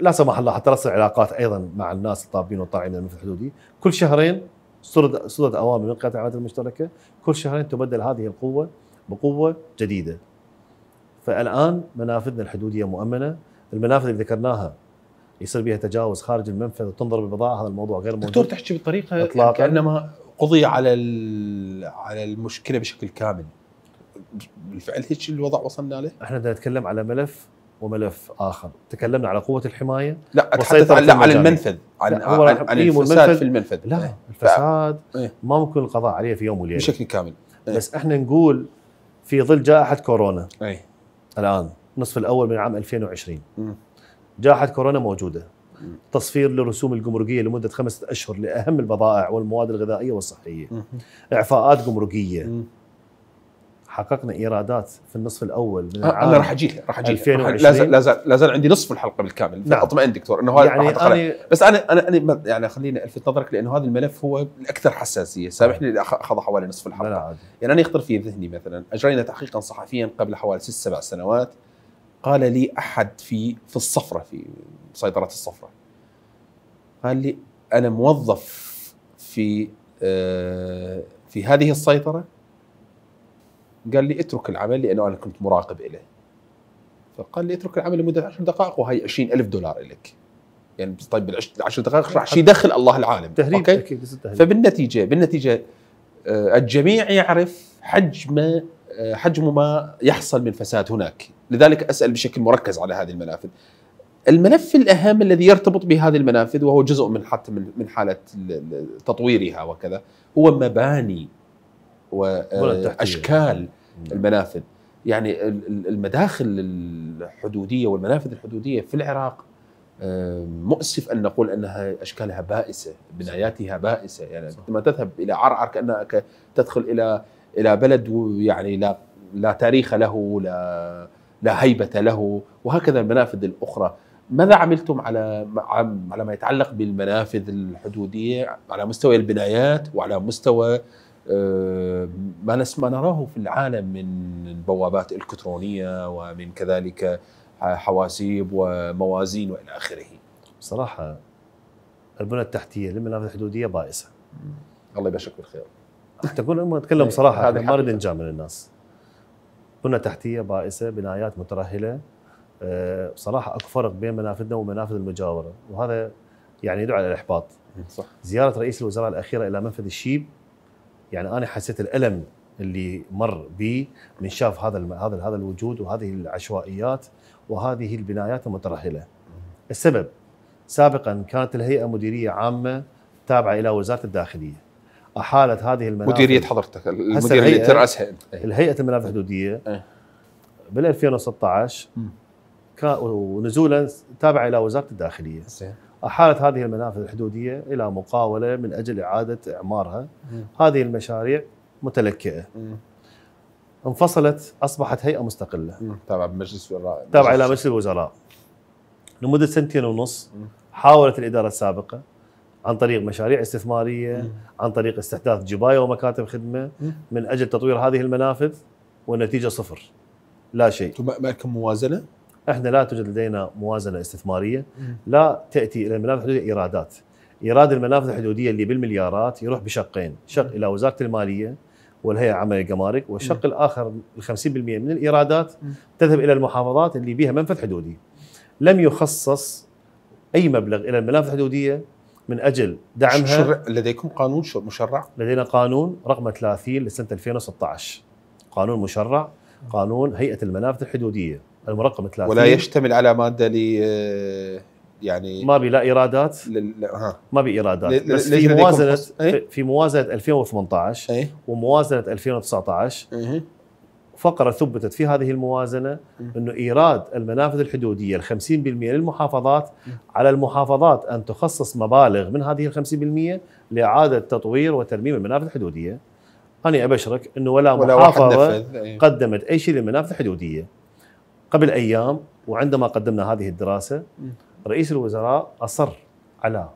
لا سمح الله حتى رسم علاقات ايضا مع الناس الطابين والطالعين من المنفذ الحدودي كل شهرين صدرت اوامر من قياده العمليات المشتركه كل شهرين تبدل هذه القوه بقوه جديده فالان منافذنا الحدوديه مؤمنه المنافذ اللي ذكرناها يصير بها تجاوز خارج المنفذ وتنضرب البضاعه هذا الموضوع غير موجود دكتور تحكي بطريقه اطلاقا كانما قضي على على المشكله بشكل كامل بالفعل هيك الوضع وصلنا له احنا بدنا نتكلم على ملف وملف اخر تكلمنا على قوه الحمايه لا اتحدث عن على المنفذ عن, عن, عن الفساد في المنفذ لا إيه. الفساد ف... إيه. ما ممكن القضاء عليه في يوم وليله بشكل كامل إيه. بس احنا نقول في ظل جائحه كورونا اي الان النصف الاول من عام 2020 جائحه كورونا موجوده تصفير للرسوم الجمركيه لمده خمسة اشهر لاهم البضائع والمواد الغذائيه والصحيه اعفاءات جمركيه حققنا ايرادات في النصف الاول من العام انا راح اجي راح اجي 2020 لا زال لا زال, عندي نصف الحلقه بالكامل نعم. اطمئن دكتور انه هذا يعني أنا بس انا انا انا يعني خليني الفت نظرك لانه هذا الملف هو الاكثر حساسيه سامحني اخذ حوالي نصف الحلقه لا عادي. يعني انا يخطر في ذهني مثلا اجرينا تحقيقا صحفيا قبل حوالي ست سبع سنوات قال لي احد في في الصفره في سيطره الصفره قال لي انا موظف في آه، في هذه السيطره قال لي اترك العمل لانه انا كنت مراقب له فقال لي اترك العمل لمده 10 دقائق وهي 20000 دولار لك يعني طيب 10 دقائق راح يدخل الله العالم تهريب أوكي؟ اكيد فبالنتيجه بالنتيجه آه، الجميع يعرف حجم آه، حجم ما يحصل من فساد هناك لذلك اسال بشكل مركز على هذه المنافذ. الملف الاهم الذي يرتبط بهذه المنافذ وهو جزء من حتى من حاله تطويرها وكذا هو مباني واشكال آه، المنافذ يعني المداخل الحدوديه والمنافذ الحدوديه في العراق آه، مؤسف ان نقول انها اشكالها بائسه بناياتها بائسه يعني عندما تذهب الى عرعر كانك تدخل الى الى بلد يعني لا لا تاريخ له لا لا هيبة له وهكذا المنافذ الأخرى ماذا عملتم على على ما يتعلق بالمنافذ الحدودية على مستوى البنايات وعلى مستوى آه، ما نسمع نراه في العالم من بوابات إلكترونية ومن كذلك حواسيب وموازين وإلى آخره بصراحة البنى التحتية للمنافذ الحدودية بائسة الله يبشرك بالخير تقول أنا أتكلم صراحة ما نريد نجامل الناس بنى تحتيه بائسه بنايات مترهله بصراحه آه، اكو فرق بين منافذنا ومنافذ المجاوره وهذا يعني يدعو على الاحباط صح زياره رئيس الوزراء الاخيره الى منفذ الشيب يعني انا حسيت الالم اللي مر بي من شاف هذا هذا هذا الوجود وهذه العشوائيات وهذه البنايات المترهله. السبب سابقا كانت الهيئه مديريه عامه تابعه الى وزاره الداخليه. احالت هذه المنافذ مديريه حضرتك المديريه اللي تراسها انت الهيئه إيه. المنافذ الحدوديه إيه. بال 2016 ونزولا تابع الى وزاره الداخليه احالت هذه المنافذ الحدوديه الى مقاوله من اجل اعاده اعمارها هذه المشاريع متلكئه انفصلت اصبحت هيئه مستقله تابعه لمجلس الوزراء تابعه الى مجلس الوزراء لمده سنتين ونص حاولت الاداره السابقه عن طريق مشاريع استثماريه عن طريق استحداث جبايه ومكاتب خدمه من اجل تطوير هذه المنافذ والنتيجه صفر لا شيء معكم موازنه احنا لا توجد لدينا موازنه استثماريه لا تاتي الى المنافذ الحدوديه ايرادات ايراد المنافذ الحدوديه اللي بالمليارات يروح بشقين شق الى وزاره الماليه والهيئه العامه للجمارك والشق الاخر 50% من الايرادات تذهب الى المحافظات اللي بها منفذ حدودي لم يخصص اي مبلغ الى المنافذ الحدوديه من اجل دعمها شر... لديكم قانون شر... مشرع؟ لدينا قانون رقم 30 لسنه 2016 قانون مشرع قانون هيئه المنافذ الحدوديه المرقم 30 ولا يشتمل على ماده ل يعني ما بي لا ايرادات لل... ها. ما بي ايرادات ل... بس إيه؟ في موازنه أي؟ في موازنه 2018 أي؟ وموازنه 2019 فقرة ثبتت في هذه الموازنة أنه إيراد المنافذ الحدودية ال 50% للمحافظات على المحافظات أن تخصص مبالغ من هذه ال 50% لإعادة تطوير وترميم المنافذ الحدودية أنا أبشرك أنه ولا, ولا محافظة إيه. قدمت أي شيء للمنافذ الحدودية قبل أيام وعندما قدمنا هذه الدراسة رئيس الوزراء أصر على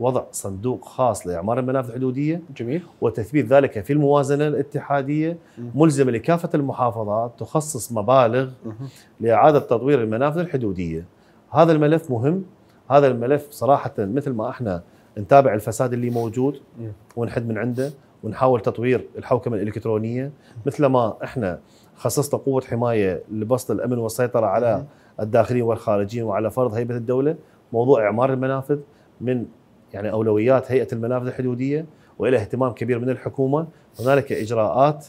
وضع صندوق خاص لاعمار المنافذ الحدوديه جميل وتثبيت ذلك في الموازنه الاتحاديه ملزمه لكافه المحافظات تخصص مبالغ لاعاده تطوير المنافذ الحدوديه هذا الملف مهم هذا الملف صراحه مثل ما احنا نتابع الفساد اللي موجود ونحد من عنده ونحاول تطوير الحوكمه الالكترونيه مثل ما احنا خصصنا قوه حمايه لبسط الامن والسيطره على الداخلين والخارجيين وعلى فرض هيبه الدوله موضوع اعمار المنافذ من يعني اولويات هيئه المنافذ الحدوديه والى اهتمام كبير من الحكومه هنالك اجراءات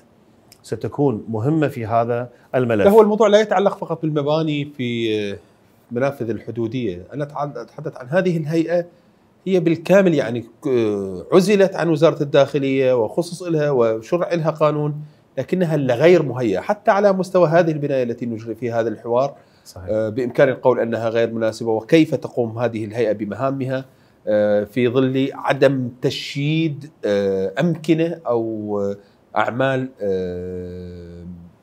ستكون مهمه في هذا الملف. هو الموضوع لا يتعلق فقط بالمباني في المنافذ آه، الحدوديه، انا اتحدث عن هذه الهيئه هي بالكامل يعني آه، عزلت عن وزاره الداخليه وخصص لها وشرع لها قانون لكنها لغير مهيئه حتى على مستوى هذه البنايه التي نجري فيها هذا الحوار صحيح. آه، بامكان القول انها غير مناسبه وكيف تقوم هذه الهيئه بمهامها آه، في ظل عدم تشييد آه، امكنه او آه، اعمال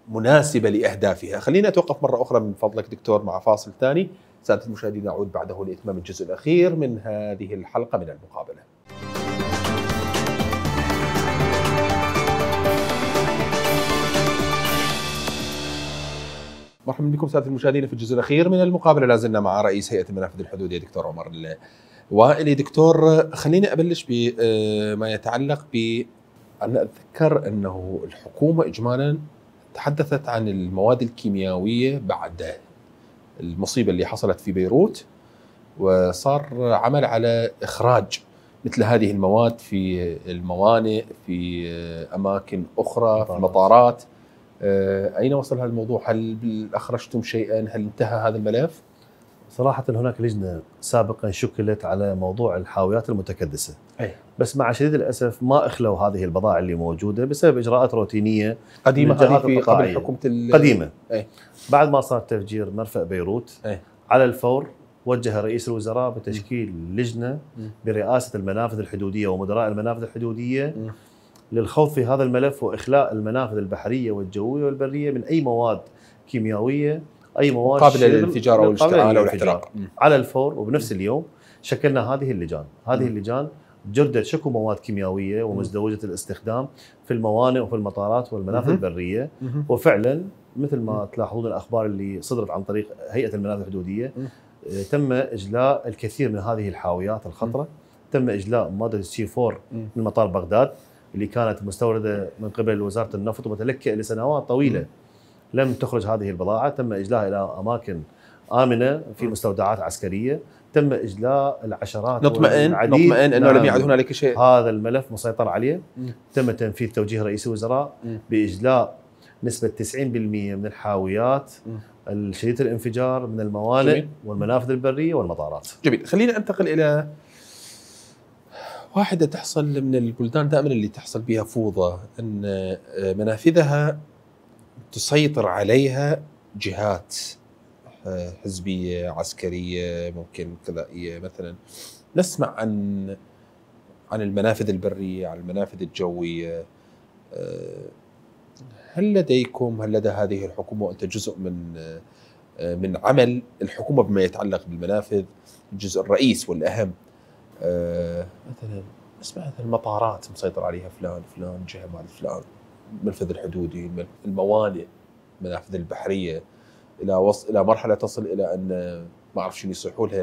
مناسبه لاهدافها، خلينا اتوقف مره اخرى من فضلك دكتور مع فاصل ثاني، ساده المشاهدين نعود بعده لاتمام الجزء الاخير من هذه الحلقه من المقابله. مرحبا بكم ساده المشاهدين في الجزء الاخير من المقابله لازلنا مع رئيس هيئه المنافذ الحدوديه دكتور عمر والي دكتور خليني ابلش بما آه، يتعلق ب انا اتذكر انه الحكومه اجمالا تحدثت عن المواد الكيميائيه بعد المصيبه اللي حصلت في بيروت وصار عمل على اخراج مثل هذه المواد في الموانئ في آه، اماكن اخرى في المطارات آه، اين وصل هذا الموضوع؟ هل اخرجتم شيئا؟ هل انتهى هذا الملف؟ صراحة هناك لجنة سابقا شكلت على موضوع الحاويات المتكدسة أي. بس مع شديد الأسف ما إخلوا هذه البضائع اللي موجودة بسبب إجراءات روتينية قديمة في قبل حكومة قديمة أي. بعد ما صار تفجير مرفأ بيروت أي. على الفور وجه رئيس الوزراء بتشكيل م. لجنة م. برئاسة المنافذ الحدودية ومدراء المنافذ الحدودية م. للخوض في هذا الملف وإخلاء المنافذ البحرية والجوية والبرية من أي مواد كيميائية اي مواد قابله للانفجار او الاشتعال او الاحتراق على الفور وبنفس اليوم شكلنا هذه اللجان هذه اللجان جردت شكو مواد كيميائيه ومزدوجه الاستخدام في الموانئ وفي المطارات والمنافذ البريه وفعلا مثل ما تلاحظون الاخبار اللي صدرت عن طريق هيئه المنافذ الحدوديه آه، تم اجلاء الكثير من هذه الحاويات الخطره تم اجلاء ماده سي 4 من مطار بغداد اللي كانت مستورده من قبل وزاره النفط ومتلكئه لسنوات طويله لم تخرج هذه البضاعة تم إجلاها إلى أماكن آمنة في مستودعات عسكرية تم إجلاء العشرات نطمئن نطمئن أنه لم يعد نعم. هنالك شيء هذا الملف مسيطر عليه تم تنفيذ توجيه رئيس الوزراء بإجلاء نسبة 90% من الحاويات شديدة الانفجار من الموانئ والمنافذ البرية والمطارات جميل خلينا أنتقل إلى واحدة تحصل من البلدان دائما اللي تحصل بها فوضى أن آه، منافذها تسيطر عليها جهات آه، حزبيه عسكريه ممكن قضائيه مثلا نسمع عن عن المنافذ البريه عن المنافذ الجويه آه، هل لديكم هل لدى هذه الحكومه وانت جزء من آه، من عمل الحكومه بما يتعلق بالمنافذ الجزء الرئيس والاهم مثلا نسمع مثلا المطارات مسيطر عليها فلان فلان جهه مال فلان المنفذ الحدودي الموانئ المنافذ البحريه الى وص... الى مرحله تصل الى ان ما اعرف شنو يصيحوا لها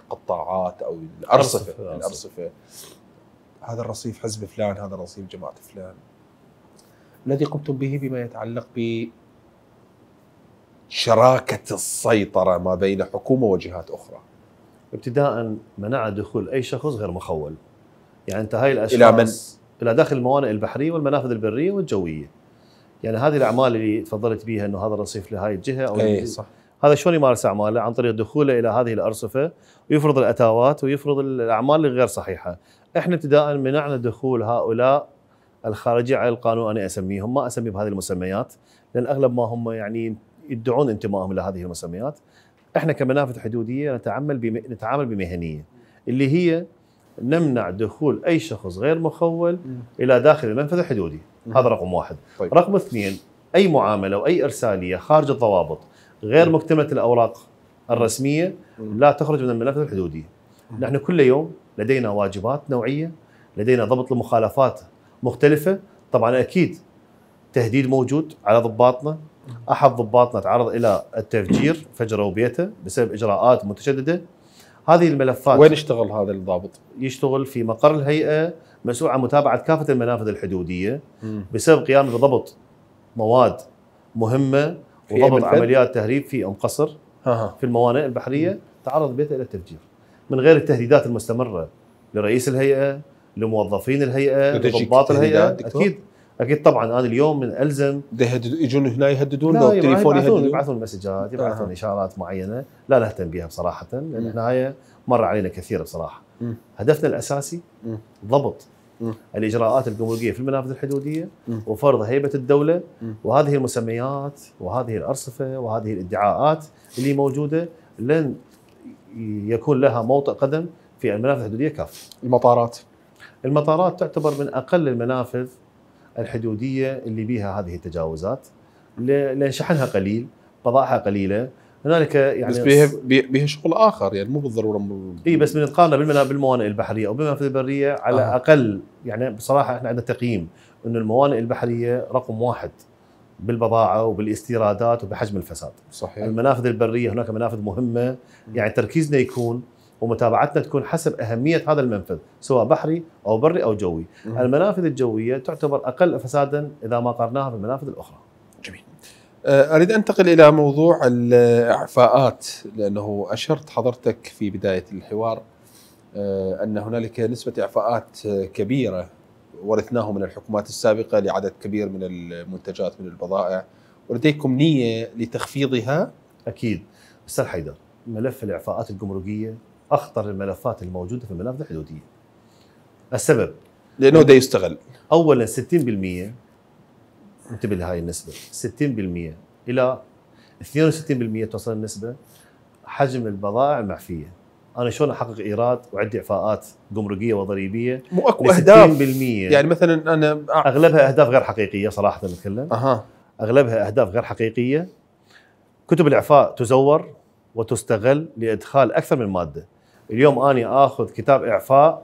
القطاعات او الارصفه الارصفه, الأرصفة. هذا الرصيف حزب فلان هذا الرصيف جماعه فلان الذي قمتم به بما يتعلق ب شراكة السيطرة ما بين حكومة وجهات أخرى ابتداء منع دخول أي شخص غير مخول يعني أنت هاي الأشخاص إلى من الى داخل الموانئ البحريه والمنافذ البريه والجويه. يعني هذه الاعمال اللي تفضلت بها انه هذا الرصيف لهذه الجهه او أي صح. هذا شلون يمارس اعماله عن طريق دخوله الى هذه الارصفه ويفرض الاتاوات ويفرض الاعمال الغير صحيحه. احنا ابتداء منعنا دخول هؤلاء الخارجي على القانون انا اسميهم ما اسمي بهذه المسميات لان اغلب ما هم يعني يدعون انتمائهم الى هذه المسميات. احنا كمنافذ حدوديه نتعامل بم... نتعامل بمهنيه اللي هي نمنع دخول اي شخص غير مخول الى داخل المنفذ الحدودي هذا رقم واحد طيب. رقم اثنين اي معامله واي ارساليه خارج الضوابط غير مكتمله الاوراق الرسميه لا تخرج من المنفذ الحدودي نحن كل يوم لدينا واجبات نوعيه لدينا ضبط لمخالفات مختلفه طبعا اكيد تهديد موجود على ضباطنا احد ضباطنا تعرض الى التفجير فجروا بيته بسبب اجراءات متشدده هذه الملفات وين يشتغل هذا الضابط؟ يشتغل في مقر الهيئه مسؤول عن متابعه كافه المنافذ الحدوديه م. بسبب قيامه بضبط مواد مهمه وضبط عمليات تهريب في ام قصر أه. في الموانئ البحريه م. تعرض بيته الى التفجير من غير التهديدات المستمره لرئيس الهيئه لموظفين الهيئه لضباط الهيئه دكتور؟ اكيد اكيد طبعا انا اليوم من الزم يهددوا يجون هنا يهددون لو التليفون يهددون يبعثون مسجات يبعثون آه. اشارات معينه لا نهتم بها بصراحه لان هاي مر علينا كثير بصراحه م. هدفنا الاساسي م. ضبط م. الاجراءات الجمركيه في المنافذ الحدوديه م. وفرض هيبه الدوله م. وهذه المسميات وهذه الارصفه وهذه الادعاءات اللي موجوده لن يكون لها موطئ قدم في المنافذ الحدوديه كافه. المطارات المطارات تعتبر من اقل المنافذ الحدوديه اللي بيها هذه التجاوزات لأن شحنها قليل بضاعها قليله هنالك يعني بس بيها بيها شغل اخر يعني مو بالضروره اي بس بنقارنه بالموانئ البحريه او بالمنافذ البريه على آه. اقل يعني بصراحه احنا عندنا تقييم انه الموانئ البحريه رقم واحد بالبضاعه وبالاستيرادات وبحجم الفساد صحيح المنافذ البريه هناك منافذ مهمه يعني تركيزنا يكون ومتابعتنا تكون حسب اهميه هذا المنفذ سواء بحري او بري او جوي مم. المنافذ الجويه تعتبر اقل فسادا اذا ما قرناها بالمنافذ الاخرى جميل آه، اريد انتقل الى موضوع الاعفاءات لانه اشرت حضرتك في بدايه الحوار آه، ان هنالك نسبه اعفاءات آه، كبيره ورثناه من الحكومات السابقه لعدد كبير من المنتجات من البضائع ولديكم نيه لتخفيضها اكيد استاذ حيدر ملف الاعفاءات الجمركيه اخطر الملفات الموجوده في الملف الحدوديه. السبب لانه ده يستغل اولا 60% انتبه لهي النسبه 60% الى 62% توصل النسبه حجم البضائع المعفيه انا شلون احقق ايراد وعندي اعفاءات جمركيه وضريبيه مو اكو اهداف يعني مثلا انا أع... اغلبها اهداف غير حقيقيه صراحه نتكلم اها اغلبها اهداف غير حقيقيه كتب الاعفاء تزور وتستغل لادخال اكثر من ماده اليوم اني اخذ كتاب اعفاء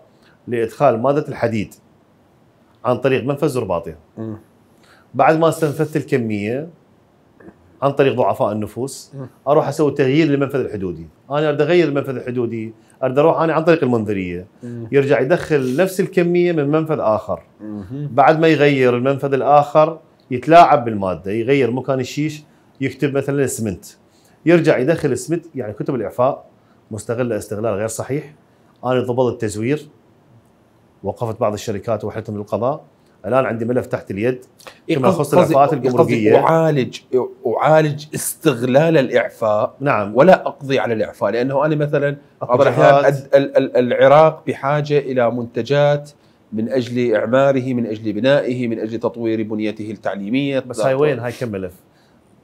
لادخال ماده الحديد عن طريق منفذ رباطي بعد ما استنفذت الكميه عن طريق ضعفاء النفوس اروح اسوي تغيير للمنفذ الحدودي انا اريد اغير المنفذ الحدودي اريد اروح انا عن طريق المنذريه يرجع يدخل نفس الكميه من منفذ اخر بعد ما يغير المنفذ الاخر يتلاعب بالماده يغير مكان الشيش يكتب مثلا السمنت يرجع يدخل السمنت يعني كتب الاعفاء مستغله استغلال غير صحيح انا ضبط التزوير وقفت بعض الشركات وحلتهم للقضاء الان عندي ملف تحت اليد فيما يخص الاعفاءات الجمركيه اعالج اعالج استغلال الاعفاء نعم ولا اقضي على الاعفاء لانه انا مثلا العراق بحاجه الى منتجات من اجل اعماره من اجل بنائه من اجل تطوير بنيته التعليميه بس هاي وين هاي كم ملف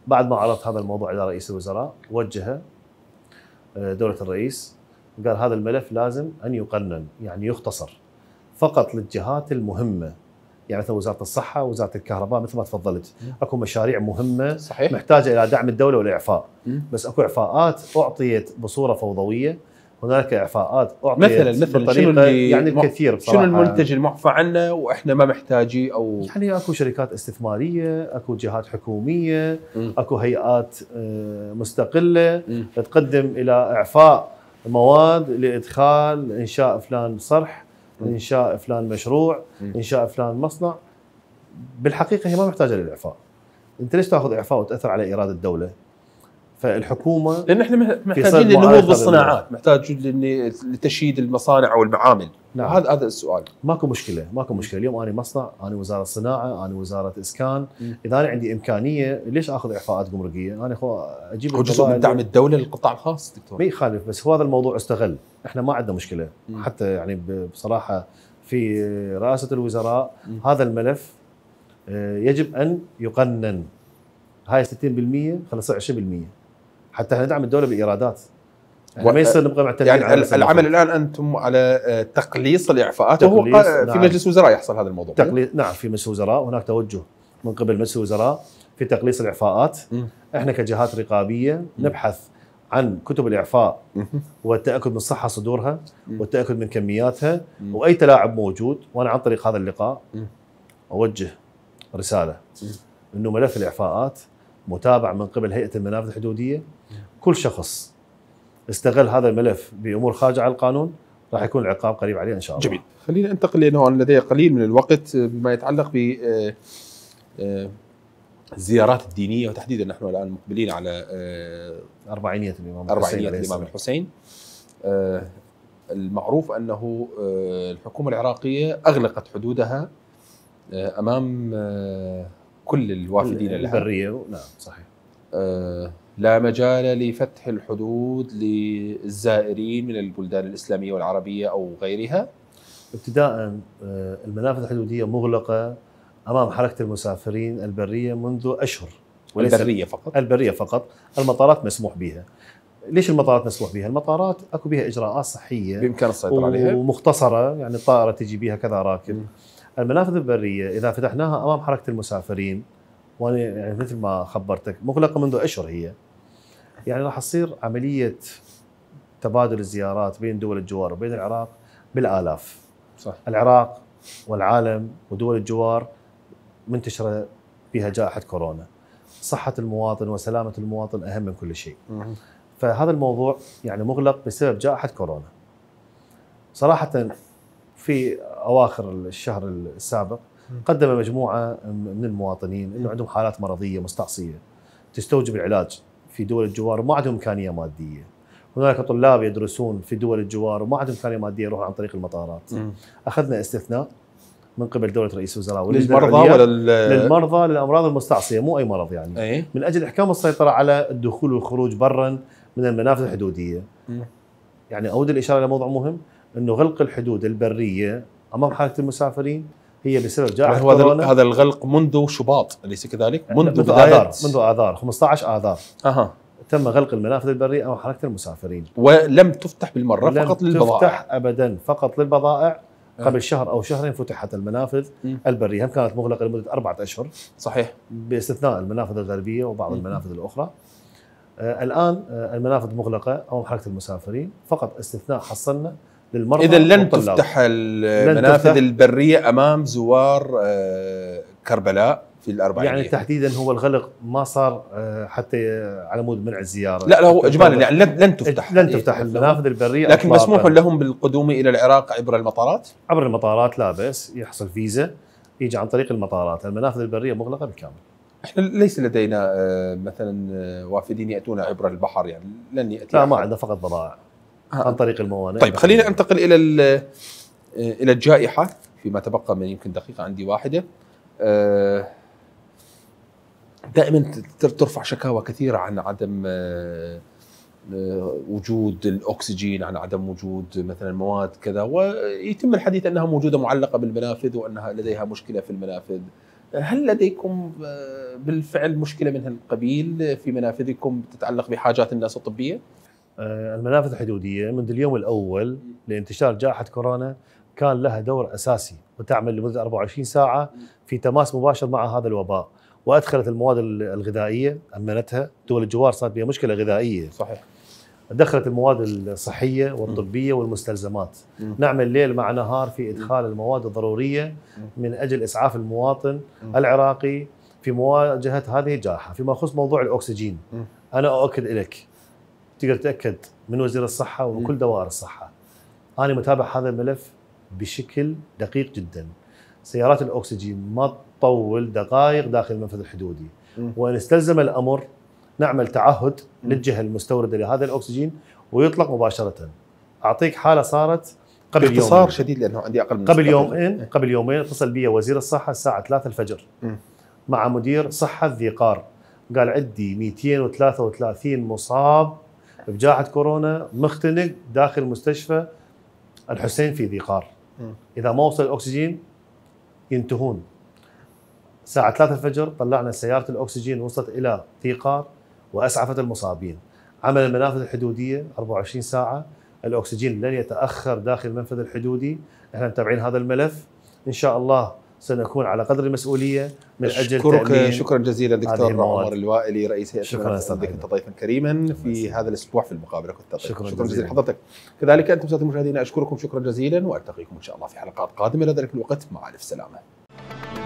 بعد ما عرضت هذا الموضوع على رئيس الوزراء وجهه دوله الرئيس قال هذا الملف لازم ان يقنن يعني يختصر فقط للجهات المهمه يعني مثلا وزاره الصحه وزاره الكهرباء مثل ما تفضلت اكو مشاريع مهمه صحيح. محتاجه الى دعم الدوله والاعفاء بس اكو اعفاءات اعطيت بصوره فوضويه هناك اعفاءات اعطيت مثلا مثلا شنو اللي يعني الكثير بصراحه شنو المنتج المعفى عنه واحنا ما محتاجي او يعني اكو شركات استثماريه، اكو جهات حكوميه، م. اكو هيئات آه، مستقله م. تقدم الى اعفاء مواد لادخال انشاء فلان صرح، م. انشاء فلان مشروع، م. انشاء فلان مصنع بالحقيقه هي ما محتاجه للاعفاء. انت ليش تاخذ اعفاء وتاثر على ايراد الدوله؟ فالحكومه لان احنا محتاجين للنهوض بالصناعات، محتاج لتشييد المصانع او المعامل، نعم. هذا هذا السؤال. ماكو مشكله، ماكو مشكله، اليوم انا مصنع، انا وزاره صناعه، انا وزاره اسكان، م. اذا انا عندي امكانيه ليش اخذ اعفاءات جمركيه؟ انا اخو اجيب هو جزء من دعم الدوله للقطاع الخاص دكتور. ما يخالف بس هو هذا الموضوع استغل، احنا ما عندنا مشكله، م. حتى يعني بصراحه في رئاسه الوزراء م. هذا الملف آه، يجب ان يقنن هاي 60% خلص 20% حتى ندعم الدوله بايرادات احنا ما يصير نبقى معتمدين يعني على العمل الان انتم على آه، تقليص الاعفاءات وهو نعم. في مجلس وزراء يحصل هذا الموضوع تقليص نعم في مجلس وزراء هناك توجه من قبل مجلس الوزراء في تقليص الاعفاءات م. احنا كجهات رقابيه م. نبحث عن كتب الاعفاء والتاكد من صحه صدورها والتاكد من كمياتها واي تلاعب موجود وانا عن طريق هذا اللقاء اوجه رساله انه ملف الاعفاءات متابع من قبل هيئه المنافذ الحدوديه كل شخص استغل هذا الملف بامور خارجه عن القانون راح يكون العقاب قريب عليه ان شاء الله. جميل، خلينا انتقل لانه انا لدي قليل من الوقت آه، بما يتعلق ب آه، آه، الزيارات الدينيه وتحديدا نحن الان مقبلين على اربعينيه الامام الحسين الامام الحسين المعروف انه الحكومه العراقيه اغلقت حدودها امام كل الوافدين لها البريه نعم صحيح لا مجال لفتح الحدود للزائرين من البلدان الإسلامية والعربية أو غيرها؟ ابتداء آه، المنافذ الحدودية مغلقة أمام حركة المسافرين البرية منذ أشهر البرية فقط البرية فقط المطارات مسموح بها ليش المطارات مسموح بها؟ المطارات اكو بها اجراءات صحيه بامكان السيطره عليها ومختصره يعني الطائره تجي بها كذا راكب المنافذ البريه اذا فتحناها امام حركه المسافرين وانا يعني مثل ما خبرتك مغلقه منذ اشهر هي يعني راح تصير عمليه تبادل الزيارات بين دول الجوار وبين العراق بالالاف صح العراق والعالم ودول الجوار منتشره فيها جائحه كورونا صحه المواطن وسلامه المواطن اهم من كل شيء فهذا الموضوع يعني مغلق بسبب جائحه كورونا صراحه في اواخر الشهر السابق قدم مجموعه من المواطنين انه عندهم حالات مرضيه مستعصيه تستوجب العلاج في دول الجوار وما عندهم امكانيه ماديه هناك طلاب يدرسون في دول الجوار وما عندهم امكانيه ماديه يروحوا عن طريق المطارات م. اخذنا استثناء من قبل دوله رئيس الوزراء للمرضى ولا للمرضى للامراض المستعصيه مو اي مرض يعني أي؟ من اجل احكام السيطره على الدخول والخروج برا من المنافذ الحدوديه م. يعني اود الاشاره الى موضوع مهم انه غلق الحدود البريه امام حاله المسافرين هي بسبب جائحه يعني هذا هذا الغلق منذ شباط اليس كذلك؟ منذ منذ اذار منذ اذار 15 اذار اها تم غلق المنافذ البريه او حركه المسافرين ولم تفتح بالمره لم فقط للبضائع تفتح ابدا فقط للبضائع أه. قبل شهر او شهرين فتحت المنافذ م. البريه هم كانت مغلقه لمده اربعه اشهر صحيح باستثناء المنافذ الغربيه وبعض م. المنافذ الاخرى آه الان آه المنافذ مغلقه او حركه المسافرين فقط استثناء حصلنا للمرضى اذا لن والطلاب. تفتح المنافذ البريه امام زوار آه، كربلاء في الاربعينيات يعني تحديدا هو الغلق ما صار آه، حتى آه، على مود منع الزياره لا لا هو اجمالا يعني لن لن تفتح لن تفتح إيه المنافذ البريه لكن مسموح لهم بالقدوم الى العراق عبر المطارات؟ عبر المطارات لا باس يحصل فيزا يجي عن طريق المطارات، المنافذ البريه مغلقه بالكامل. احنا ليس لدينا مثلا وافدين ياتون عبر البحر يعني لن ياتي لا ما عندنا فقط ضبائع عن طريق الموانئ طيب خلينا انتقل الى آه، الى الجائحه فيما تبقى من يمكن دقيقه عندي واحده آه، دائما ترفع شكاوى كثيره عن عدم آه، وجود الاكسجين عن عدم وجود مثلا مواد كذا ويتم الحديث انها موجوده معلقه بالمنافذ وانها لديها مشكله في المنافذ هل لديكم بالفعل مشكله من هالقبيل في منافذكم تتعلق بحاجات الناس الطبيه آه، المنافذ الحدوديه منذ اليوم الاول لانتشار جائحه كورونا كان لها دور اساسي وتعمل لمده 24 ساعه في تماس مباشر مع هذا الوباء وادخلت المواد الغذائيه امنتها دول الجوار صارت بها مشكله غذائيه صحيح دخلت المواد الصحيه والطبيه والمستلزمات م. نعمل ليل مع نهار في ادخال المواد الضروريه من اجل اسعاف المواطن م. العراقي في مواجهه هذه الجائحه فيما يخص موضوع الاكسجين م. انا اؤكد لك تقدر تتاكد من وزير الصحه ومن كل دوائر الصحه. انا متابع هذا الملف بشكل دقيق جدا. سيارات الاكسجين ما تطول دقائق داخل المنفذ الحدودي وان استلزم الامر نعمل تعهد للجهه المستورده لهذا الاكسجين ويطلق مباشره. اعطيك حاله صارت قبل باختصار يومين. شديد لانه عندي اقل من قبل يومين إيه. قبل يومين اتصل بي وزير الصحه الساعه 3 الفجر م. مع مدير صحه ذي قار قال عندي 233 مصاب بجائحه كورونا مختنق داخل مستشفى الحسين في ذي قار اذا ما وصل الاكسجين ينتهون الساعه 3 الفجر طلعنا سياره الاكسجين وصلت الى ذي قار واسعفت المصابين عمل المنافذ الحدوديه 24 ساعه الاكسجين لن يتاخر داخل المنفذ الحدودي احنا متابعين هذا الملف ان شاء الله سنكون على قدر المسؤوليه من اجل شكرك شكرا جزيلا دكتور عمر الوائلي رئيس هيئه شكرا كنت ضيفا كريما في هذا الاسبوع في المقابله كنت ضيفا طيب. شكرا, شكرا جزيلا حضرتك كذلك انتم ساده المشاهدين اشكركم شكرا جزيلا والتقيكم ان شاء الله في حلقات قادمه لذلك الوقت مع الف سلامه